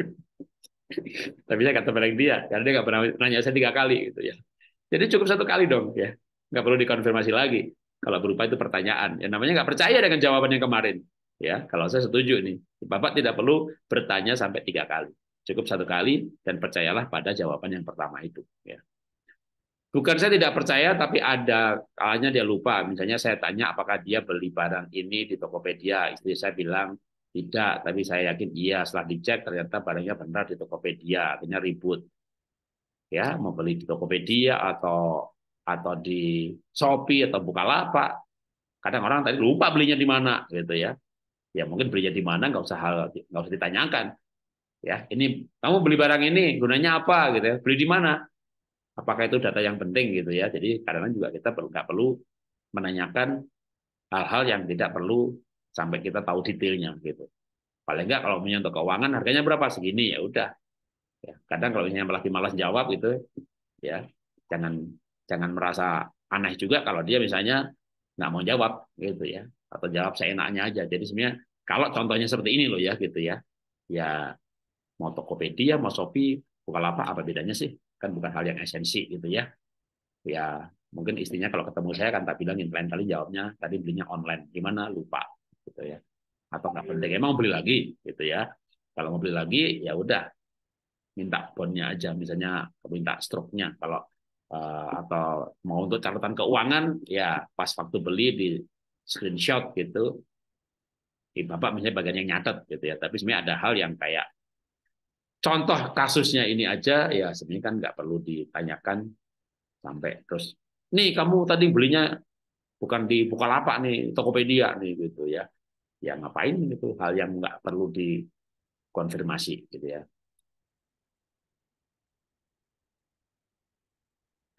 <laughs> tapi saya kata ketempelan dia karena dia nggak pernah nanya saya tiga kali gitu ya jadi cukup satu kali dong ya nggak perlu dikonfirmasi lagi kalau berupa itu pertanyaan ya namanya nggak percaya dengan jawaban yang kemarin ya kalau saya setuju nih bapak tidak perlu bertanya sampai tiga kali cukup satu kali dan percayalah pada jawaban yang pertama itu ya Bukan saya tidak percaya, tapi ada kalanya dia lupa. Misalnya saya tanya apakah dia beli barang ini di Tokopedia. Istri saya bilang, tidak, tapi saya yakin iya. Setelah dicek, ternyata barangnya benar di Tokopedia. Akhirnya ribut. Ya, mau beli di Tokopedia atau atau di Shopee atau Bukalapak. Kadang orang tadi lupa belinya di mana, gitu ya. Ya mungkin belinya di mana nggak usah hal nggak usah ditanyakan. Ya, ini kamu beli barang ini gunanya apa gitu ya? Beli di mana? apakah itu data yang penting gitu ya. Jadi karena juga kita perlu nggak perlu menanyakan hal-hal yang tidak perlu sampai kita tahu detailnya gitu. Paling nggak kalau untuk keuangan harganya berapa segini ya udah. Ya, kadang kalau misalnya lagi malas jawab gitu ya jangan jangan merasa aneh juga kalau dia misalnya nggak mau jawab gitu ya atau jawab seenaknya aja. Jadi sebenarnya kalau contohnya seperti ini loh ya gitu ya. Ya mau Tokopedia, mau Shopee, Bukalapak apa bedanya sih? kan bukan hal yang esensi gitu ya ya mungkin istrinya kalau ketemu saya kan tak bilang lain kali jawabnya tadi belinya online gimana lupa gitu ya atau nggak penting hmm. emang beli lagi gitu ya kalau mau beli lagi ya udah minta ponnya aja misalnya minta stroke-nya kalau eh, atau mau untuk catatan keuangan ya pas waktu beli di screenshot gitu ya, bapak misalnya bagian yang nyatet gitu ya tapi sebenarnya ada hal yang kayak Contoh kasusnya ini aja, ya sebenarnya kan nggak perlu ditanyakan sampai terus. Nih kamu tadi belinya bukan di Bukalapak nih, Tokopedia nih gitu ya. Ya ngapain gitu, hal yang nggak perlu dikonfirmasi gitu ya.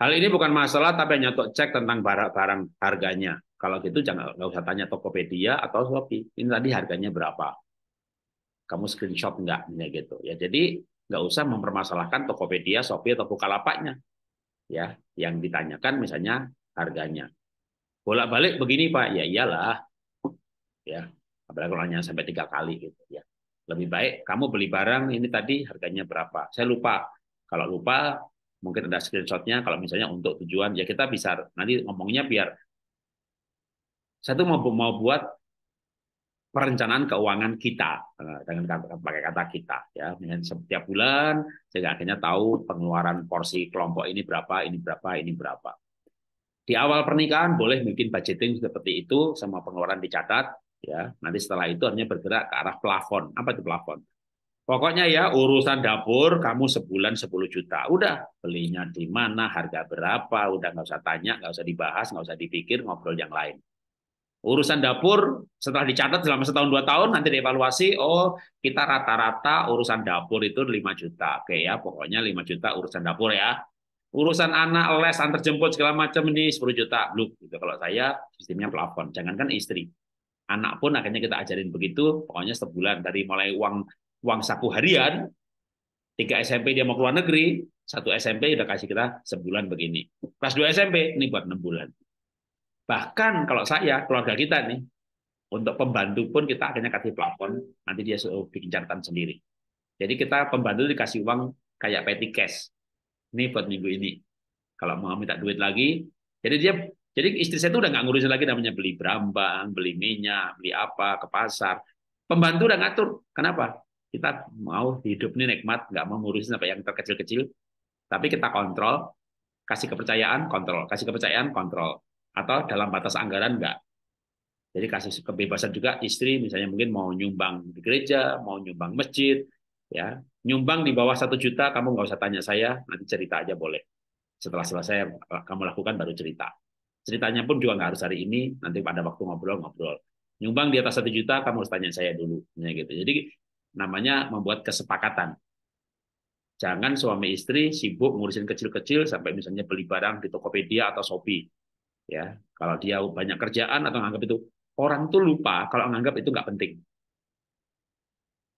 Hal ini bukan masalah, tapi hanya untuk cek tentang barang-barang harganya. Kalau gitu jangan nggak usah tanya Tokopedia atau Shopee. Ini tadi harganya berapa? kamu screenshot enggak gitu ya jadi nggak usah mempermasalahkan Tokopedia, Shopee atau Bukalapaknya ya yang ditanyakan misalnya harganya bolak-balik begini Pak ya iyalah ya apalagi kalau nanya sampai tiga kali gitu ya lebih baik kamu beli barang ini tadi harganya berapa saya lupa kalau lupa mungkin ada screenshotnya kalau misalnya untuk tujuan ya kita bisa nanti ngomongnya biar satu mau mau buat perencanaan keuangan kita eh, dengan kata, pakai kata kita ya dengan setiap bulan sehingga akhirnya tahu pengeluaran porsi kelompok ini berapa ini berapa ini berapa di awal pernikahan boleh mungkin budgeting seperti itu sama pengeluaran dicatat ya nanti setelah itu hanya bergerak ke arah plafon apa itu plafon pokoknya ya urusan dapur kamu sebulan 10 juta udah belinya di mana harga berapa udah nggak usah tanya nggak usah dibahas nggak usah dipikir ngobrol yang lain urusan dapur setelah dicatat selama setahun dua tahun nanti dievaluasi oh kita rata-rata urusan dapur itu 5 juta oke ya pokoknya 5 juta urusan dapur ya urusan anak les antar jemput segala macam ini 10 juta belum gitu kalau saya sistemnya plafon jangankan istri anak pun akhirnya kita ajarin begitu pokoknya sebulan dari mulai uang uang saku harian tiga SMP dia mau keluar negeri satu SMP udah kasih kita sebulan begini pas dua SMP ini buat enam bulan Bahkan kalau saya, keluarga kita nih, untuk pembantu pun kita akhirnya kasih plafon, nanti dia suruh bikin catatan sendiri. Jadi kita pembantu dikasih uang kayak petty cash. Ini buat minggu ini. Kalau mau minta duit lagi, jadi dia jadi istri saya itu udah nggak ngurusin lagi namanya beli berambang, beli minyak, beli apa ke pasar. Pembantu udah ngatur. Kenapa? Kita mau hidup ini nikmat, nggak mau ngurusin apa yang terkecil-kecil. Tapi kita kontrol, kasih kepercayaan, kontrol, kasih kepercayaan, kontrol atau dalam batas anggaran enggak. Jadi kasih kebebasan juga istri misalnya mungkin mau nyumbang di gereja, mau nyumbang masjid, ya nyumbang di bawah satu juta kamu nggak usah tanya saya, nanti cerita aja boleh. Setelah selesai kamu lakukan baru cerita. Ceritanya pun juga nggak harus hari ini, nanti pada waktu ngobrol-ngobrol. Nyumbang di atas satu juta kamu harus tanya saya dulu, ya gitu. Jadi namanya membuat kesepakatan. Jangan suami istri sibuk ngurusin kecil-kecil sampai misalnya beli barang di Tokopedia atau Shopee ya kalau dia banyak kerjaan atau nganggap itu orang tuh lupa kalau nganggap itu nggak penting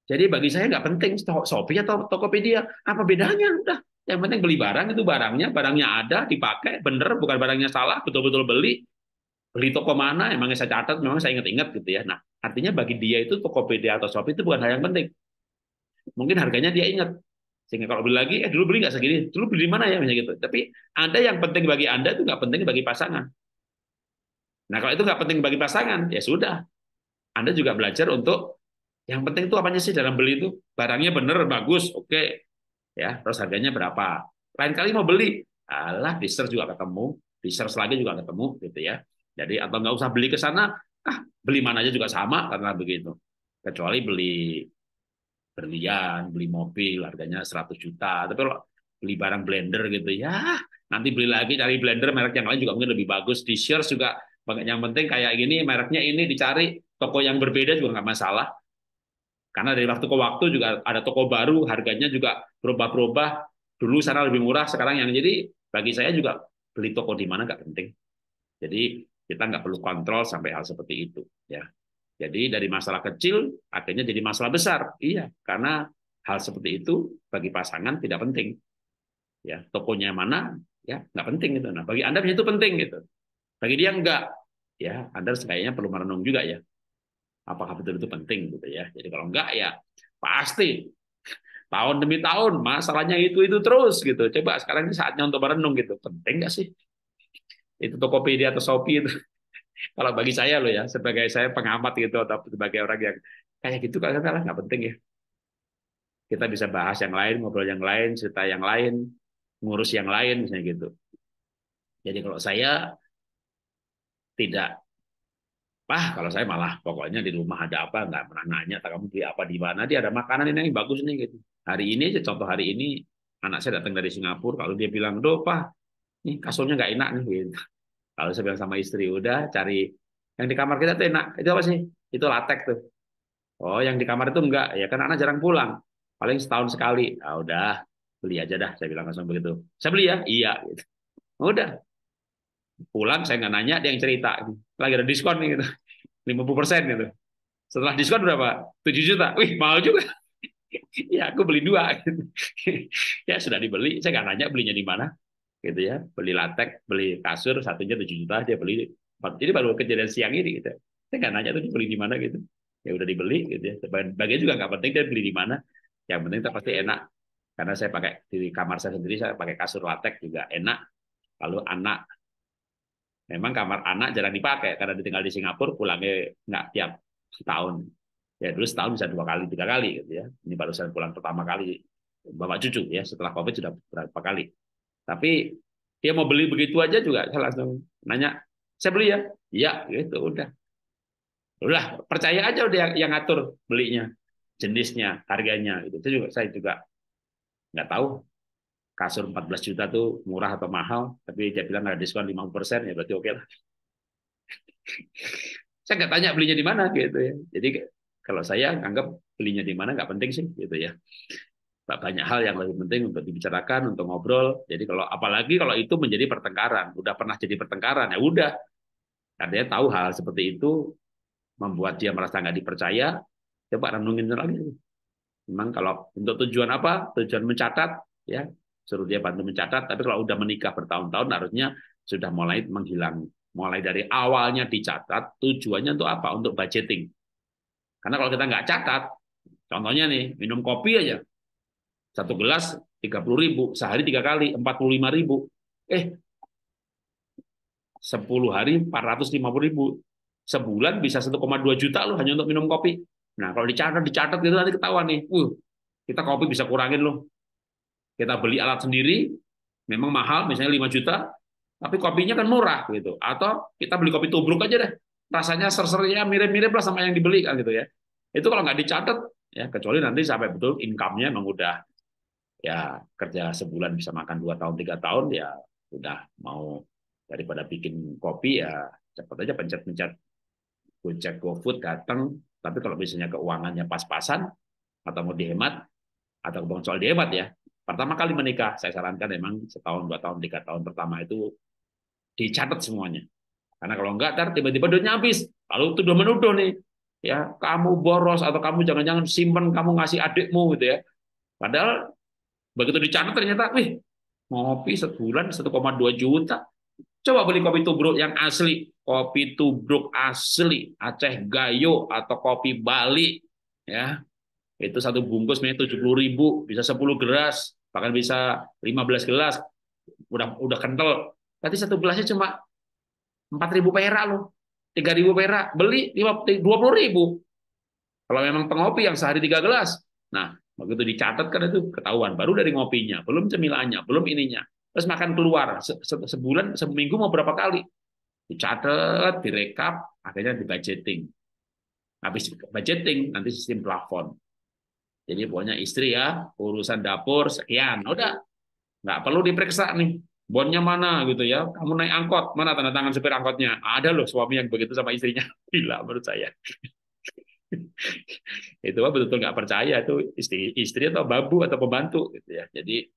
jadi bagi saya nggak penting Shopee atau Tokopedia apa bedanya udah yang penting beli barang itu barangnya barangnya ada dipakai bener bukan barangnya salah betul-betul beli beli toko mana emangnya saya catat memang saya ingat-ingat gitu ya nah artinya bagi dia itu Tokopedia atau Shopee itu bukan hal yang penting mungkin harganya dia ingat sehingga kalau beli lagi, eh dulu beli nggak segini, dulu beli di mana ya, misalnya gitu. Tapi ada yang penting bagi Anda itu nggak penting bagi pasangan. Nah kalau itu nggak penting bagi pasangan, ya sudah. Anda juga belajar untuk yang penting itu apanya sih dalam beli itu barangnya bener bagus, oke, okay. ya terus harganya berapa. Lain kali mau beli, alah di juga ketemu, di selagi lagi juga ketemu gitu ya. Jadi atau nggak usah beli ke sana, ah beli mana aja juga sama karena begitu. Kecuali beli berlian, beli mobil harganya 100 juta. Tapi kalau beli barang blender gitu ya, nanti beli lagi cari blender merek yang lain juga mungkin lebih bagus. Di shares juga banyak yang penting kayak gini mereknya ini dicari toko yang berbeda juga nggak masalah. Karena dari waktu ke waktu juga ada toko baru, harganya juga berubah-berubah. Dulu sana lebih murah, sekarang yang jadi bagi saya juga beli toko di mana nggak penting. Jadi kita nggak perlu kontrol sampai hal seperti itu. Ya, jadi dari masalah kecil akhirnya jadi masalah besar. Iya, karena hal seperti itu bagi pasangan tidak penting. Ya, tokonya mana? Ya, nggak penting gitu. Nah, bagi Anda itu penting gitu. Bagi dia enggak. Ya, Anda kayaknya perlu merenung juga ya. Apakah betul itu penting gitu ya. Jadi kalau enggak ya pasti tahun demi tahun masalahnya itu itu terus gitu. Coba sekarang ini saatnya untuk merenung gitu. Penting nggak sih? Itu Tokopedia atau Shopee itu kalau bagi saya loh ya, sebagai saya pengamat gitu atau sebagai orang yang kayak gitu kan salah nggak penting ya. Kita bisa bahas yang lain, ngobrol yang lain, cerita yang lain, ngurus yang lain misalnya gitu. Jadi kalau saya tidak Wah, kalau saya malah pokoknya di rumah ada apa nggak pernah nanya, tak kamu beli apa di mana, dia ada makanan ini yang bagus nih gitu. Hari ini aja contoh hari ini anak saya datang dari Singapura, kalau dia bilang, do, Pak, nih kasurnya nggak enak nih." Gitu. Kalau saya bilang sama istri, udah cari yang di kamar kita tuh enak. Itu apa sih? Itu latek tuh. Oh, yang di kamar itu enggak. Ya karena anak jarang pulang. Paling setahun sekali. Ah, udah, beli aja dah. Saya bilang langsung begitu. Saya beli ya? Iya. Gitu. Udah. Pulang saya nggak nanya, dia yang cerita. Lagi ada diskon nih gitu. 50% gitu. Setelah diskon berapa? 7 juta. Wih, mahal juga. <laughs> ya, aku beli dua. Gitu. <laughs> ya, sudah dibeli. Saya nggak nanya belinya di mana gitu ya beli latek beli kasur satunya tujuh juta dia beli jadi baru kejadian siang ini gitu saya nggak nanya tuh beli di mana gitu ya udah dibeli gitu ya bagian juga nggak penting dia beli di mana yang penting itu pasti enak karena saya pakai di kamar saya sendiri saya pakai kasur latek juga enak lalu anak memang kamar anak jarang dipakai karena ditinggal di Singapura pulangnya nggak tiap setahun ya dulu setahun bisa dua kali tiga kali gitu ya ini baru saya pulang pertama kali bapak cucu ya setelah covid sudah berapa kali tapi dia mau beli begitu aja juga saya langsung nanya, "Saya beli ya?" "Ya," gitu udah. Udah, percaya aja udah yang, yang ngatur belinya, jenisnya, harganya gitu. Itu juga saya juga nggak tahu kasur 14 juta tuh murah atau mahal, tapi dia bilang ada diskon 50%, ya berarti oke okay lah. <laughs> saya nggak tanya belinya di mana gitu ya. Jadi kalau saya anggap belinya di mana nggak penting sih gitu ya banyak hal yang lebih penting untuk dibicarakan, untuk ngobrol. Jadi kalau apalagi kalau itu menjadi pertengkaran, udah pernah jadi pertengkaran ya udah. Karena tahu hal, seperti itu membuat dia merasa nggak dipercaya. Coba renungin lagi. Memang kalau untuk tujuan apa? Tujuan mencatat, ya suruh dia bantu mencatat. Tapi kalau udah menikah bertahun-tahun, harusnya sudah mulai menghilang. Mulai dari awalnya dicatat, tujuannya untuk apa? Untuk budgeting. Karena kalau kita nggak catat, contohnya nih minum kopi aja, satu gelas tiga puluh ribu, sehari tiga kali empat puluh lima ribu. Eh, sepuluh hari empat ratus lima puluh ribu. Sebulan bisa 1,2 juta loh hanya untuk minum kopi. Nah, kalau dicatat, dicatat gitu nanti ketahuan nih. Uh, kita kopi bisa kurangin loh. Kita beli alat sendiri, memang mahal, misalnya 5 juta, tapi kopinya kan murah gitu. Atau kita beli kopi tubruk aja deh. Rasanya serserinya mirip-mirip lah sama yang dibeli kan gitu ya. Itu kalau nggak dicatat, ya kecuali nanti sampai betul income-nya memang udah ya kerja sebulan bisa makan dua tahun tiga tahun ya udah mau daripada bikin kopi ya cepat aja pencet-pencet Gojek GoFood datang tapi kalau misalnya keuangannya pas-pasan atau mau dihemat atau kebang soal dihemat ya pertama kali menikah saya sarankan memang setahun dua tahun tiga tahun pertama itu dicatat semuanya karena kalau enggak ntar tiba-tiba duitnya habis lalu tuduh menuduh nih ya kamu boros atau kamu jangan-jangan simpen kamu ngasih adikmu gitu ya padahal Begitu dicatat ternyata, wih, ngopi sebulan 1,2 juta. Coba beli kopi tubruk yang asli, kopi tubruk asli, Aceh Gayo atau kopi Bali, ya. Itu satu bungkus tujuh 70 ribu, bisa 10 gelas, bahkan bisa 15 gelas. Udah udah kental. Tapi satu gelasnya cuma empat 4000 perak loh. ribu perak, beli 20 ribu. Kalau memang pengopi yang sehari tiga gelas. Nah, Begitu dicatat kan itu ketahuan. Baru dari ngopinya, belum cemilannya, belum ininya. Terus makan keluar sebulan, seminggu mau berapa kali? Dicatat, direkap, akhirnya di budgeting. Habis budgeting nanti sistem plafon. Jadi pokoknya istri ya, urusan dapur sekian, udah. Nggak perlu diperiksa nih. Bonnya mana gitu ya? Kamu naik angkot, mana tanda tangan supir angkotnya? Ada loh suami yang begitu sama istrinya. <laughs> Gila menurut saya. <laughs> itu mah betul-betul nggak percaya itu istri istri atau babu atau pembantu gitu ya. Jadi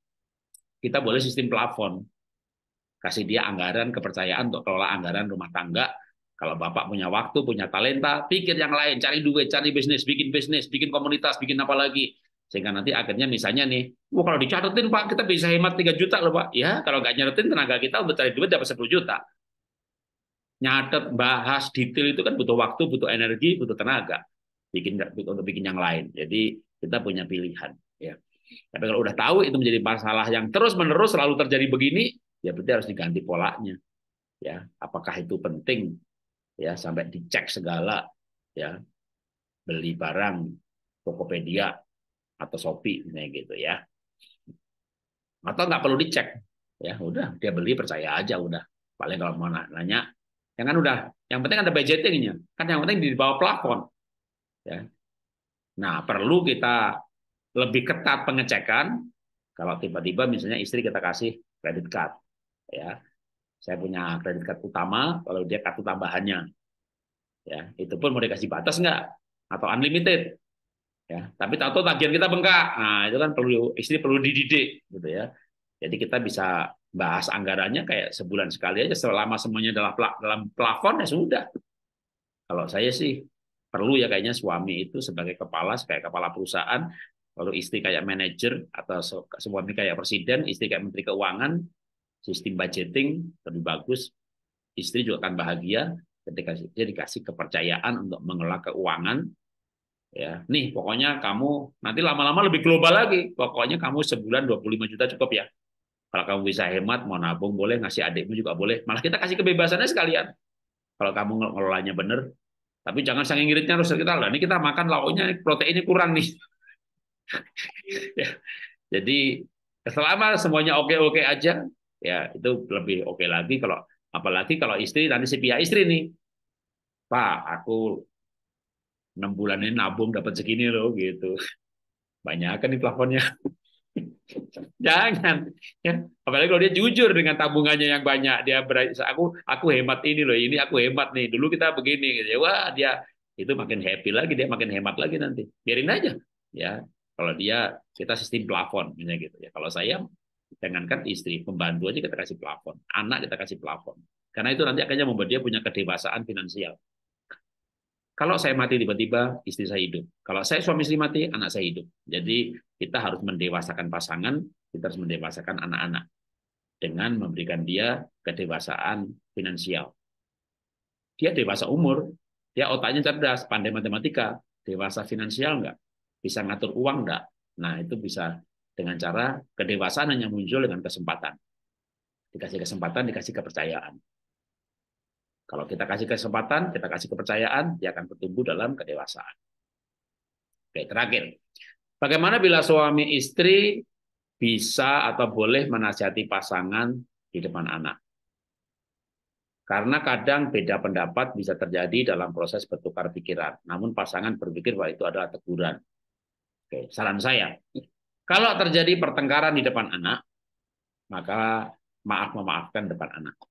kita boleh sistem plafon. Kasih dia anggaran kepercayaan untuk kelola anggaran rumah tangga. Kalau bapak punya waktu, punya talenta, pikir yang lain, cari duit, cari bisnis, bikin bisnis, bikin komunitas, bikin apa lagi. Sehingga nanti akhirnya misalnya nih, wah kalau dicatatin Pak, kita bisa hemat 3 juta loh Pak. Ya, kalau nggak nyatetin tenaga kita untuk cari duit dapat 10 juta. Nyatet, bahas, detail itu kan butuh waktu, butuh energi, butuh tenaga bikin untuk bikin yang lain. Jadi kita punya pilihan. Ya. Tapi kalau udah tahu itu menjadi masalah yang terus-menerus selalu terjadi begini, ya berarti harus diganti polanya. Ya, apakah itu penting? Ya, sampai dicek segala ya. Beli barang Tokopedia atau Shopee misalnya gitu ya. Atau nggak perlu dicek. Ya, udah dia beli percaya aja udah. Paling kalau mau nanya, yang kan udah, yang penting ada budgetingnya. Kan yang penting di bawah plafon. Ya. Nah, perlu kita lebih ketat pengecekan kalau tiba-tiba misalnya istri kita kasih kredit card. Ya. Saya punya kredit card utama, kalau dia kartu tambahannya. Ya, itu pun mau dikasih batas enggak? Atau unlimited? Ya, tapi tahu tagihan kita bengkak. Nah, itu kan perlu istri perlu dididik gitu ya. Jadi kita bisa bahas anggarannya kayak sebulan sekali aja selama semuanya dalam dalam plafon ya sudah. Kalau saya sih perlu ya kayaknya suami itu sebagai kepala sebagai kepala perusahaan lalu istri kayak manajer atau suami kayak presiden istri kayak menteri keuangan sistem budgeting lebih bagus istri juga akan bahagia ketika dia dikasih kepercayaan untuk mengelola keuangan ya nih pokoknya kamu nanti lama-lama lebih global lagi pokoknya kamu sebulan 25 juta cukup ya kalau kamu bisa hemat mau nabung boleh ngasih adikmu juga boleh malah kita kasih kebebasannya sekalian kalau kamu ngelolanya benar tapi jangan saking iritnya harus kita lah ini kita makan lauknya proteinnya kurang nih. <laughs> Ya. Jadi selama semuanya oke-oke aja, ya itu lebih oke lagi kalau apalagi kalau istri nanti si pihak istri nih. Pak, aku enam bulan ini nabung dapat segini loh gitu. Banyak kan di plafonnya. Jangan. Ya. Apalagi kalau dia jujur dengan tabungannya yang banyak, dia ber, aku aku hemat ini loh, ini aku hemat nih. Dulu kita begini gitu. Ya. Wah, dia itu makin happy lagi, dia makin hemat lagi nanti. Biarin aja. Ya. Kalau dia kita sistem plafon misalnya gitu ya. Kalau saya jangankan istri, pembantu aja kita kasih plafon, anak kita kasih plafon. Karena itu nanti akhirnya membuat dia punya kedewasaan finansial. Kalau saya mati tiba-tiba, istri saya hidup. Kalau saya suami istri mati, anak saya hidup. Jadi kita harus mendewasakan pasangan, kita harus mendewasakan anak-anak dengan memberikan dia kedewasaan finansial. Dia dewasa umur, dia otaknya cerdas, pandai matematika, dewasa finansial enggak? Bisa ngatur uang enggak? Nah, itu bisa dengan cara kedewasaan hanya muncul dengan kesempatan. Dikasih kesempatan, dikasih kepercayaan. Kalau kita kasih kesempatan, kita kasih kepercayaan, dia akan bertumbuh dalam kedewasaan. Oke, terakhir. Bagaimana bila suami istri bisa atau boleh menasihati pasangan di depan anak? Karena kadang beda pendapat bisa terjadi dalam proses bertukar pikiran. Namun pasangan berpikir bahwa itu adalah teguran. Oke, saran saya. Kalau terjadi pertengkaran di depan anak, maka maaf memaafkan depan anak.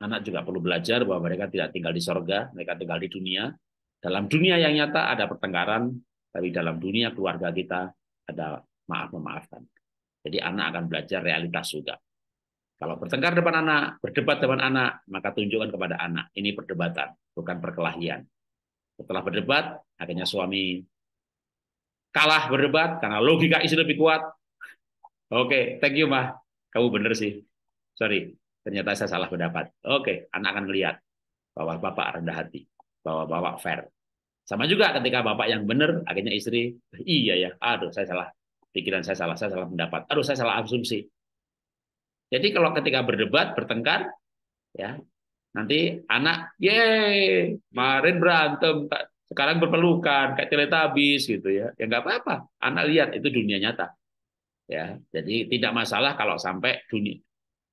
Anak juga perlu belajar bahwa mereka tidak tinggal di sorga, mereka tinggal di dunia. Dalam dunia yang nyata ada pertengkaran, tapi dalam dunia keluarga kita ada maaf memaafkan. Jadi anak akan belajar realitas juga. Kalau bertengkar depan anak, berdebat depan anak, maka tunjukkan kepada anak. Ini perdebatan, bukan perkelahian. Setelah berdebat, akhirnya suami kalah berdebat karena logika istri lebih kuat. Oke, okay, thank you, Mah. Kamu bener sih. Sorry ternyata saya salah pendapat. Oke, anak akan melihat bahwa bapak rendah hati, bahwa bapak fair. Sama juga ketika bapak yang benar, akhirnya istri, iya ya, aduh saya salah, pikiran saya salah, saya salah pendapat, aduh saya salah asumsi. Jadi kalau ketika berdebat, bertengkar, ya nanti anak, ye, kemarin berantem, sekarang berpelukan, kayak habis gitu ya. Ya nggak apa-apa, anak lihat itu dunia nyata. Ya, jadi tidak masalah kalau sampai dunia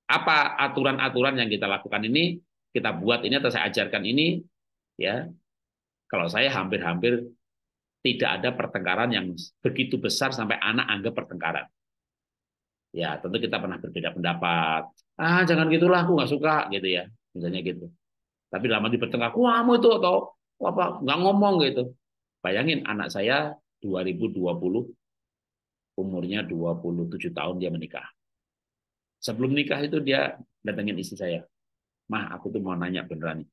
apa aturan-aturan yang kita lakukan ini kita buat ini atau saya ajarkan ini ya kalau saya hampir-hampir tidak ada pertengkaran yang begitu besar sampai anak anggap pertengkaran ya tentu kita pernah berbeda pendapat ah jangan gitulah aku nggak suka gitu ya misalnya gitu tapi lama di bertengkar kamu itu atau apa nggak ngomong gitu bayangin anak saya 2020 umurnya 27 tahun dia menikah Sebelum nikah itu dia datengin istri saya. Mah, aku tuh mau nanya beneran nih.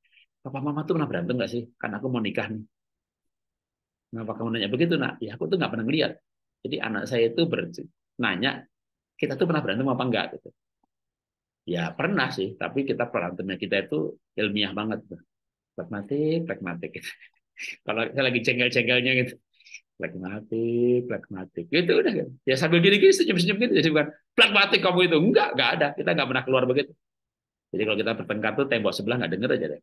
Papa mama tuh pernah berantem gak sih? Kan aku mau nikah nih. Kenapa kamu nanya begitu, nak? Ya aku tuh gak pernah ngeliat. Jadi anak saya itu berhenti nanya, kita tuh pernah berantem apa enggak? Gitu. Ya pernah sih, tapi kita berantemnya kita itu ilmiah banget. Pragmatik, pragmatik. <laughs> Kalau saya lagi jengkel-jengkelnya gitu plagmatik, plagmatik. Gitu udah. Gitu. Ya sambil gini-gini senyum-senyum gitu. Jadi bukan plagmatik kamu itu. Enggak, enggak ada. Kita enggak pernah keluar begitu. Jadi kalau kita bertengkar tuh tembok sebelah enggak denger aja deh.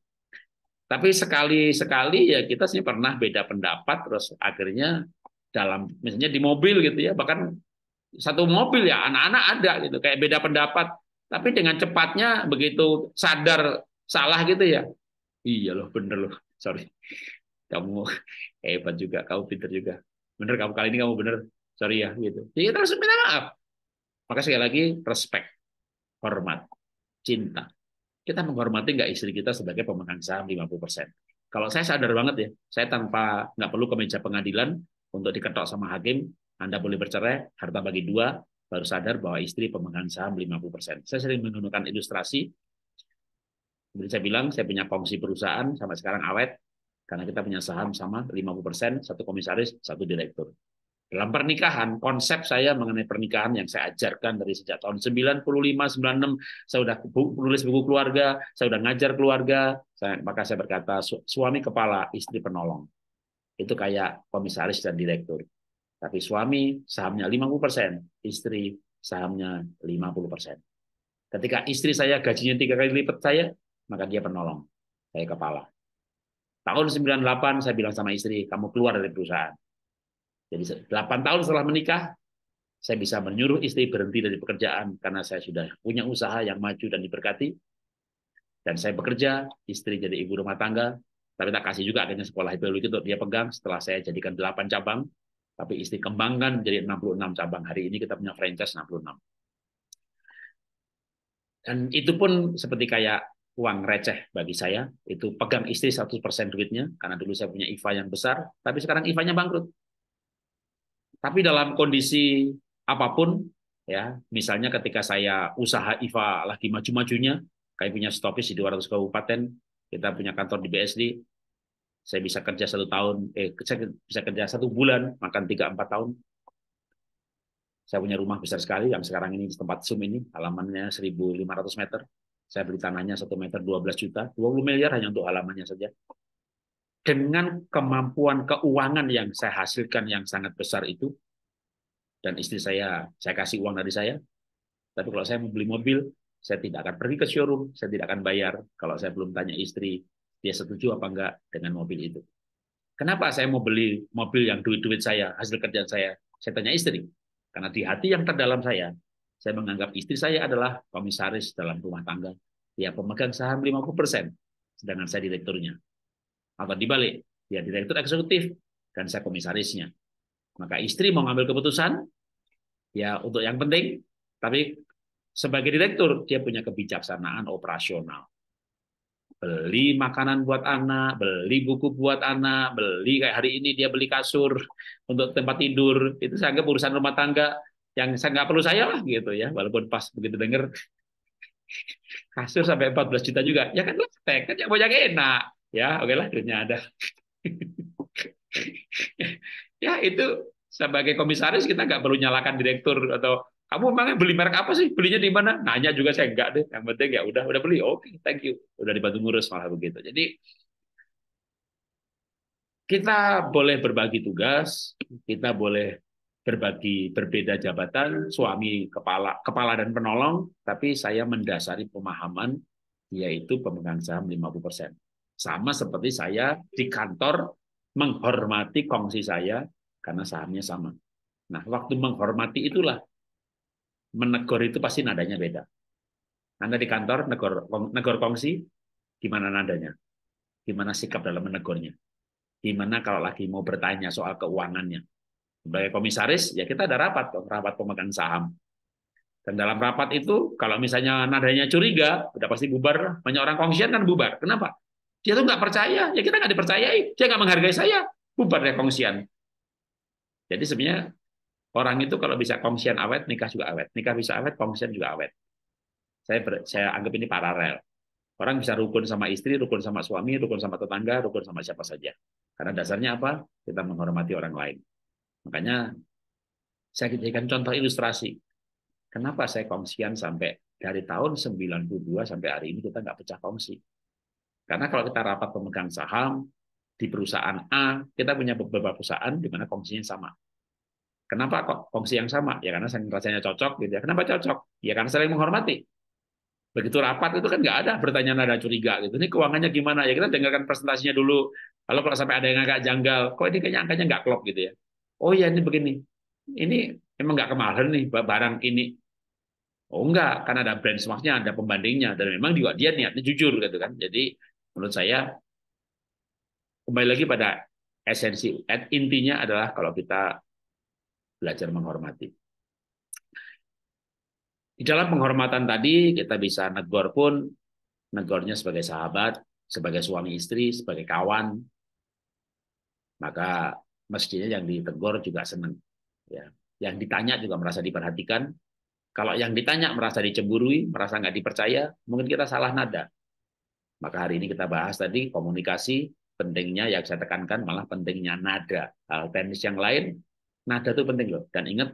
Tapi sekali-sekali ya kita sih pernah beda pendapat terus akhirnya dalam misalnya di mobil gitu ya bahkan satu mobil ya anak-anak ada gitu kayak beda pendapat tapi dengan cepatnya begitu sadar salah gitu ya iya loh bener loh sorry kamu <laughs> hebat juga, kamu pinter juga. Bener kamu kali ini kamu bener, sorry ya gitu. Jadi ya, kita harus minta maaf. Maka sekali lagi respect, hormat, cinta. Kita menghormati nggak istri kita sebagai pemegang saham 50%. Kalau saya sadar banget ya, saya tanpa nggak perlu ke meja pengadilan untuk diketok sama hakim, Anda boleh bercerai, harta bagi dua, baru sadar bahwa istri pemegang saham 50%. Saya sering menggunakan ilustrasi. Kemudian saya bilang, saya punya kongsi perusahaan, sampai sekarang awet, karena kita punya saham sama 50%, satu komisaris, satu direktur. Dalam pernikahan, konsep saya mengenai pernikahan yang saya ajarkan dari sejak tahun 95, 96, saya sudah menulis buku keluarga, saya sudah ngajar keluarga, saya, maka saya berkata suami kepala, istri penolong. Itu kayak komisaris dan direktur. Tapi suami sahamnya 50%, istri sahamnya 50%. Ketika istri saya gajinya tiga kali lipat saya, maka dia penolong, saya kepala. Tahun 98 saya bilang sama istri, kamu keluar dari perusahaan. Jadi 8 tahun setelah menikah, saya bisa menyuruh istri berhenti dari pekerjaan karena saya sudah punya usaha yang maju dan diberkati. Dan saya bekerja, istri jadi ibu rumah tangga, tapi tak kasih juga akhirnya sekolah biologi itu dia pegang setelah saya jadikan 8 cabang, tapi istri kembangkan menjadi 66 cabang. Hari ini kita punya franchise 66. Dan itu pun seperti kayak uang receh bagi saya. Itu pegang istri 100% duitnya, karena dulu saya punya IVA yang besar, tapi sekarang IVA-nya bangkrut. Tapi dalam kondisi apapun, ya misalnya ketika saya usaha IVA lagi maju-majunya, kayak punya stopis di 200 kabupaten, kita punya kantor di BSD, saya bisa kerja satu tahun, eh, saya bisa kerja satu bulan, makan 3-4 tahun, saya punya rumah besar sekali yang sekarang ini di tempat zoom ini, halamannya 1.500 meter. Saya beli tanahnya 1 meter 12 juta, 20 miliar hanya untuk halamannya saja. Dengan kemampuan keuangan yang saya hasilkan yang sangat besar itu, dan istri saya, saya kasih uang dari saya, tapi kalau saya mau beli mobil, saya tidak akan pergi ke showroom, saya tidak akan bayar kalau saya belum tanya istri, dia setuju apa enggak dengan mobil itu. Kenapa saya mau beli mobil yang duit-duit saya, hasil kerjaan saya? Saya tanya istri. Karena di hati yang terdalam saya, saya menganggap istri saya adalah komisaris dalam rumah tangga. Dia pemegang saham 50%, sedangkan saya direkturnya. Atau dibalik, dia direktur eksekutif dan saya komisarisnya. Maka istri mau ngambil keputusan, ya untuk yang penting, tapi sebagai direktur dia punya kebijaksanaan operasional. Beli makanan buat anak, beli buku buat anak, beli kayak hari ini dia beli kasur untuk tempat tidur. Itu saya anggap urusan rumah tangga yang saya nggak perlu saya lah gitu ya walaupun pas begitu denger <laughs> kasur sampai 14 juta juga ya kan lah kan yang banyak enak ya oke lah duitnya ada <laughs> ya itu sebagai komisaris kita nggak perlu nyalakan direktur atau kamu memangnya beli merek apa sih belinya di mana nanya juga saya enggak deh yang penting ya udah udah beli oke thank you udah dibantu ngurus malah begitu jadi kita boleh berbagi tugas, kita boleh berbagi berbeda jabatan, suami kepala kepala dan penolong, tapi saya mendasari pemahaman yaitu pemegang saham 50%. Sama seperti saya di kantor menghormati kongsi saya karena sahamnya sama. Nah, waktu menghormati itulah menegur itu pasti nadanya beda. Anda di kantor negor negor kongsi gimana nadanya? Gimana sikap dalam menegurnya? Gimana kalau lagi mau bertanya soal keuangannya? Sebagai komisaris, ya kita ada rapat, rapat pemegang saham. Dan dalam rapat itu, kalau misalnya nadanya curiga, udah pasti bubar. Banyak orang kongsian kan bubar. Kenapa? Dia tuh nggak percaya, ya kita nggak dipercayai. Dia nggak menghargai saya, bubar ya kongsian. Jadi sebenarnya orang itu kalau bisa kongsian awet, nikah juga awet. Nikah bisa awet, kongsian juga awet. Saya ber, saya anggap ini paralel. Orang bisa rukun sama istri, rukun sama suami, rukun sama tetangga, rukun sama siapa saja. Karena dasarnya apa? Kita menghormati orang lain. Makanya saya jadikan contoh ilustrasi. Kenapa saya kongsian sampai dari tahun 92 sampai hari ini kita nggak pecah kongsi. Karena kalau kita rapat pemegang saham di perusahaan A, kita punya beberapa perusahaan di mana kongsinya sama. Kenapa kok kongsi yang sama? Ya karena saya rasanya cocok gitu ya. Kenapa cocok? Ya karena saling menghormati. Begitu rapat itu kan nggak ada pertanyaan ada curiga gitu. Ini keuangannya gimana? Ya kita dengarkan presentasinya dulu. Kalau kalau sampai ada yang agak janggal, kok ini kayaknya angkanya nggak klop gitu ya oh ya ini begini ini emang nggak kemarin nih barang ini oh enggak karena ada brand benchmarknya ada pembandingnya dan memang juga dia niatnya jujur gitu kan jadi menurut saya kembali lagi pada esensi intinya adalah kalau kita belajar menghormati di dalam penghormatan tadi kita bisa negor pun negornya sebagai sahabat sebagai suami istri sebagai kawan maka mestinya yang ditegur juga senang. Ya. Yang ditanya juga merasa diperhatikan. Kalau yang ditanya merasa dicemburui, merasa nggak dipercaya, mungkin kita salah nada. Maka hari ini kita bahas tadi komunikasi pentingnya yang saya tekankan malah pentingnya nada. Hal teknis yang lain, nada itu penting loh. Dan ingat,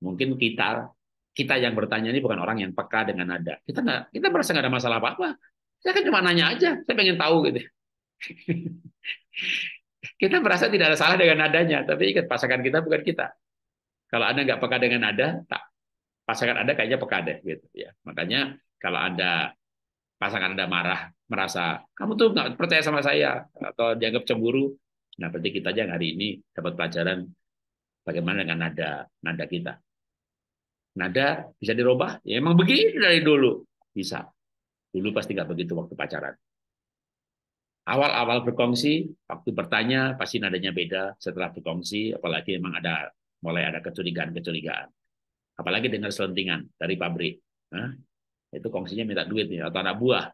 mungkin kita kita yang bertanya ini bukan orang yang peka dengan nada. Kita nggak, kita merasa nggak ada masalah apa-apa. Saya kan cuma nanya aja, saya pengen tahu gitu. <laughs> Kita merasa tidak ada salah dengan nadanya, tapi ingat pasangan kita bukan kita. Kalau Anda nggak peka dengan nada, tak. Pasangan Anda kayaknya peka deh gitu ya. Makanya kalau Anda pasangan Anda marah, merasa kamu tuh nggak percaya sama saya atau dianggap cemburu, nah berarti kita aja hari ini dapat pelajaran bagaimana dengan nada nada kita. Nada bisa dirubah? Ya emang begini dari dulu. Bisa. Dulu pasti nggak begitu waktu pacaran awal-awal berkongsi, waktu bertanya pasti nadanya beda setelah berkongsi, apalagi memang ada mulai ada kecurigaan-kecurigaan. Apalagi dengar selentingan dari pabrik. Nah, itu kongsinya minta duit nih, atau anak buah.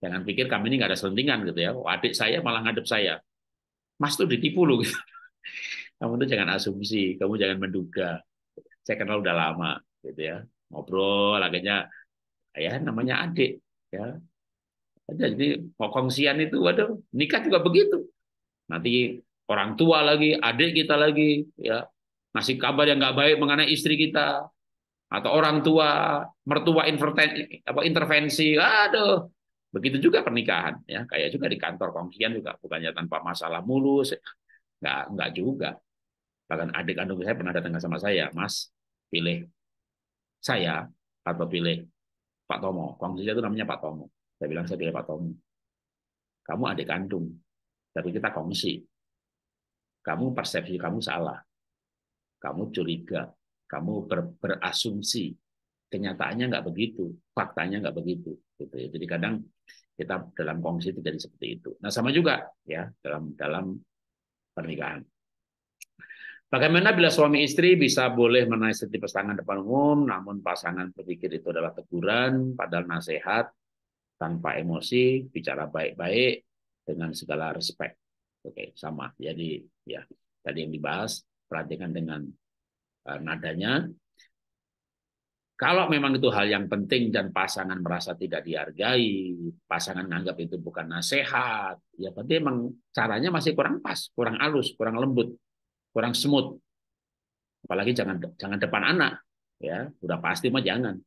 Jangan pikir kami ini nggak ada selentingan gitu ya. Oh, adik saya malah ngadep saya. Mas tuh ditipu loh. Gitu. <laughs> Kamu tuh jangan asumsi, kamu jangan menduga. Saya kenal udah lama gitu ya. Ngobrol akhirnya ya namanya adik ya jadi kongsian itu, waduh, nikah juga begitu. Nanti orang tua lagi, adik kita lagi, ya ngasih kabar yang nggak baik mengenai istri kita atau orang tua, mertua apa intervensi, aduh, begitu juga pernikahan, ya kayak juga di kantor kongsian juga bukannya tanpa masalah mulus, ya. nggak nggak juga. Bahkan adik kandung saya pernah datang sama saya, Mas, pilih saya atau pilih Pak Tomo. Kongsinya itu namanya Pak Tomo. Saya bilang saya bilang Pak Tommy, kamu adik kandung, tapi kita kongsi. Kamu persepsi kamu salah, kamu curiga, kamu ber, berasumsi, kenyataannya nggak begitu, faktanya nggak begitu, gitu ya. Jadi kadang kita dalam kongsi jadi seperti itu. Nah sama juga ya dalam dalam pernikahan. Bagaimana bila suami istri bisa boleh menasihati pasangan depan umum, namun pasangan berpikir itu adalah teguran, padahal nasihat, tanpa emosi, bicara baik-baik dengan segala respect. Oke, sama. Jadi ya tadi yang dibahas perhatikan dengan uh, nadanya. Kalau memang itu hal yang penting dan pasangan merasa tidak dihargai, pasangan menganggap itu bukan nasihat, ya berarti emang caranya masih kurang pas, kurang halus, kurang lembut, kurang smooth. Apalagi jangan jangan depan anak, ya udah pasti mah jangan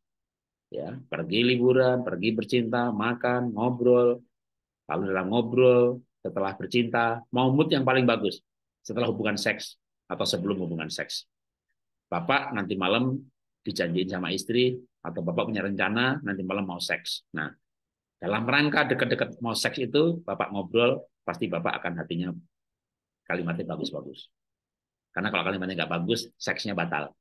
ya pergi liburan pergi bercinta makan ngobrol lalu dalam ngobrol setelah bercinta mau mood yang paling bagus setelah hubungan seks atau sebelum hubungan seks bapak nanti malam dijanjiin sama istri atau bapak punya rencana nanti malam mau seks nah dalam rangka dekat-dekat mau seks itu bapak ngobrol pasti bapak akan hatinya kalimatnya bagus-bagus karena kalau kalimatnya nggak bagus seksnya batal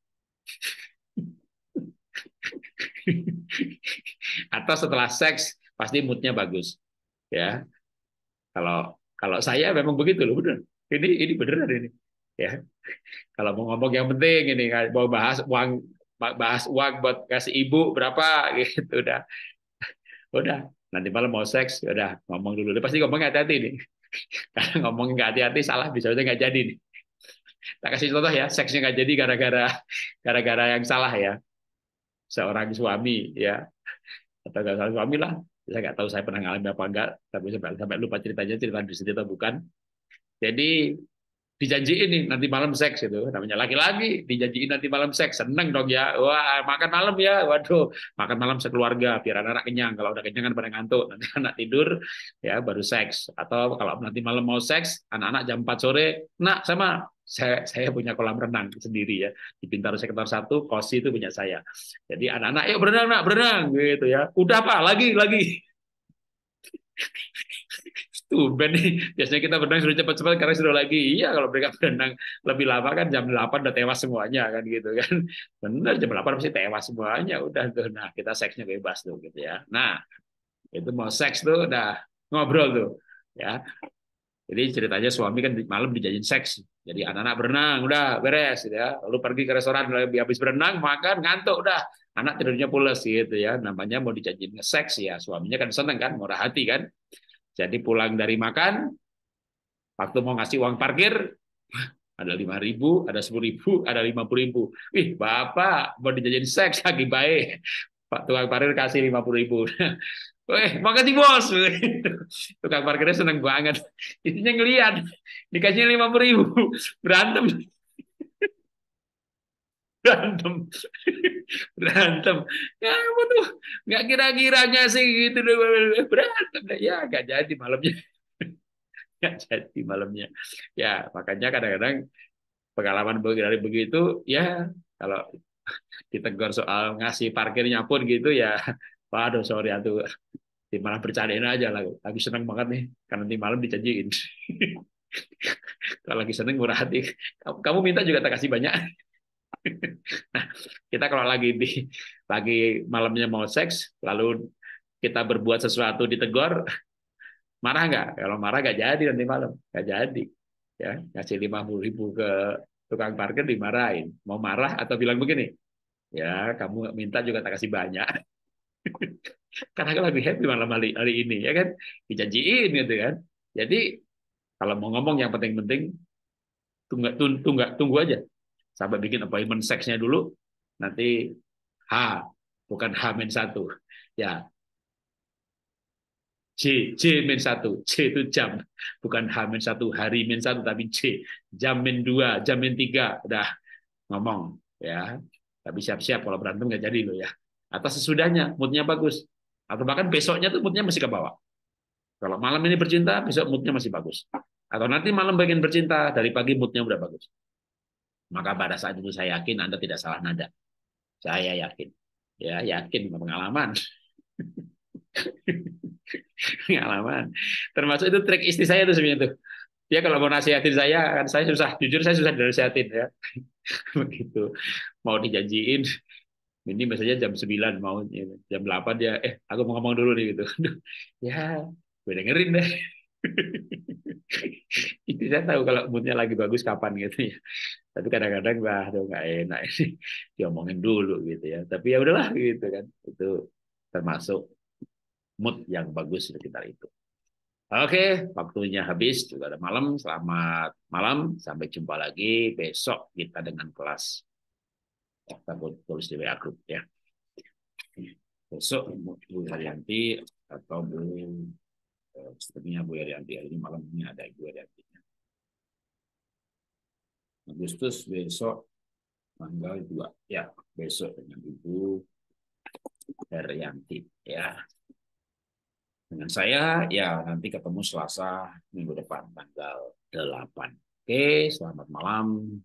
<laughs> <laughs> Atau setelah seks pasti moodnya bagus. Ya. Kalau kalau saya memang begitu loh, bener Ini ini beneran ini. Ya. <laughs> Kalau mau ngomong yang penting ini mau bahas uang bahas uang buat kasih ibu berapa <laughs> gitu udah. Udah, nanti malam mau seks, ya udah ngomong dulu. pasti ngomong hati-hati nih. Karena ngomong nggak hati-hati salah bisa bisa nggak jadi nih. Tak kasih contoh ya, seksnya nggak jadi gara-gara gara-gara yang salah ya seorang suami ya atau nggak salah suami lah saya nggak tahu saya pernah ngalami apa enggak tapi sampai sampai lupa ceritanya cerita di sini atau bukan jadi dijanjiin nih nanti malam seks itu namanya laki-laki dijanjiin nanti malam seks seneng dong ya wah makan malam ya waduh makan malam sekeluarga biar anak-anak kenyang kalau udah kenyang kan pada ngantuk nanti <laughs> anak tidur ya baru seks atau kalau nanti malam mau seks anak-anak jam 4 sore nak sama saya saya punya kolam renang sendiri ya di pintar Sektor satu kosi itu punya saya jadi anak-anak yuk berenang nak berenang gitu ya udah pak lagi lagi <laughs> tuh nih <laughs> biasanya kita berenang sudah cepat-cepat karena sudah lagi iya kalau mereka berenang lebih lama kan jam 8 udah tewas semuanya kan gitu kan <laughs> benar jam 8 pasti tewas semuanya udah tuh nah kita seksnya bebas tuh gitu ya nah itu mau seks tuh udah ngobrol tuh ya jadi ceritanya suami kan malam dijajin seks jadi anak-anak berenang udah beres gitu ya lalu pergi ke restoran habis berenang makan ngantuk udah anak tidurnya pulas gitu ya namanya mau dijajin seks ya suaminya kan seneng kan murah hati kan jadi pulang dari makan, waktu mau ngasih uang parkir, ada lima ribu, ada sepuluh ribu, ada lima puluh ribu. Wih, bapak mau dijajin seks lagi baik. Pak tukang parkir kasih lima puluh ribu. <laughs> Weh, makasih bos. <laughs> Tukang parkirnya seneng banget. Isinya ngeliat, dikasih lima puluh ribu, berantem. <laughs> Berantem berantem kamu ya, tuh nggak kira-kiranya sih gitu eh, berantem ya nggak jadi malamnya <laughs> nggak jadi malamnya ya makanya kadang-kadang pengalaman dari begitu ya kalau ditegur soal ngasih parkirnya pun gitu ya <laughs> waduh sorry atuh malam bercandain aja lah lagi seneng banget nih karena nanti malam dicajiin. <laughs> kalau lagi seneng murah hati kamu minta juga tak kasih banyak <laughs> kita kalau lagi di lagi malamnya mau seks, lalu kita berbuat sesuatu ditegor <laughs> marah nggak? Kalau marah nggak jadi nanti malam, nggak jadi. Ya, ngasih lima puluh ribu ke tukang parkir dimarahin. Mau marah atau bilang begini, ya kamu minta juga tak kasih banyak. <laughs> Karena aku lebih happy malam hari, hari ini, ya kan? Dijanjiin gitu kan. Jadi kalau mau ngomong yang penting-penting tunggu, tunggu, tunggu aja, sampai bikin appointment seksnya dulu nanti H bukan H min satu ya c c min satu c itu jam. Bukan H min satu hari min satu tapi c Jam min dua jam min tiga Udah ngomong. ya Tapi siap-siap kalau berantem nggak jadi lo ya. atas sesudahnya, moodnya bagus. Atau bahkan besoknya tuh moodnya masih ke bawah. Kalau malam ini bercinta, besok moodnya masih bagus. Atau nanti malam bagian bercinta, dari pagi moodnya udah bagus maka pada saat itu saya yakin Anda tidak salah nada. Saya yakin. Ya, yakin pengalaman. <laughs> pengalaman. Termasuk itu trik istri saya itu sebenarnya tuh. ya kalau mau nasihatin saya, kan saya susah. Jujur saya susah dinasihatin ya. <laughs> Begitu. Mau dijanjiin, ini biasanya jam 9 mau jam 8 ya, eh aku mau ngomong dulu nih gitu. <laughs> ya, gue dengerin deh itu saya tahu kalau moodnya lagi bagus kapan gitu ya tapi kadang-kadang bah tuh nggak enak ini diomongin dulu gitu ya tapi ya udahlah gitu kan itu termasuk mood yang bagus sekitar itu oke waktunya habis juga ada malam selamat malam sampai jumpa lagi besok kita dengan kelas kita tulis di WA group ya besok Bu Haryanti atau Bu sepertinya Bu Herianti hari ini malam ini ada ibu Herianti. Agustus besok tanggal 2 ya besok dengan Ibu Herianti ya dengan saya ya nanti ketemu Selasa minggu depan tanggal 8 oke selamat malam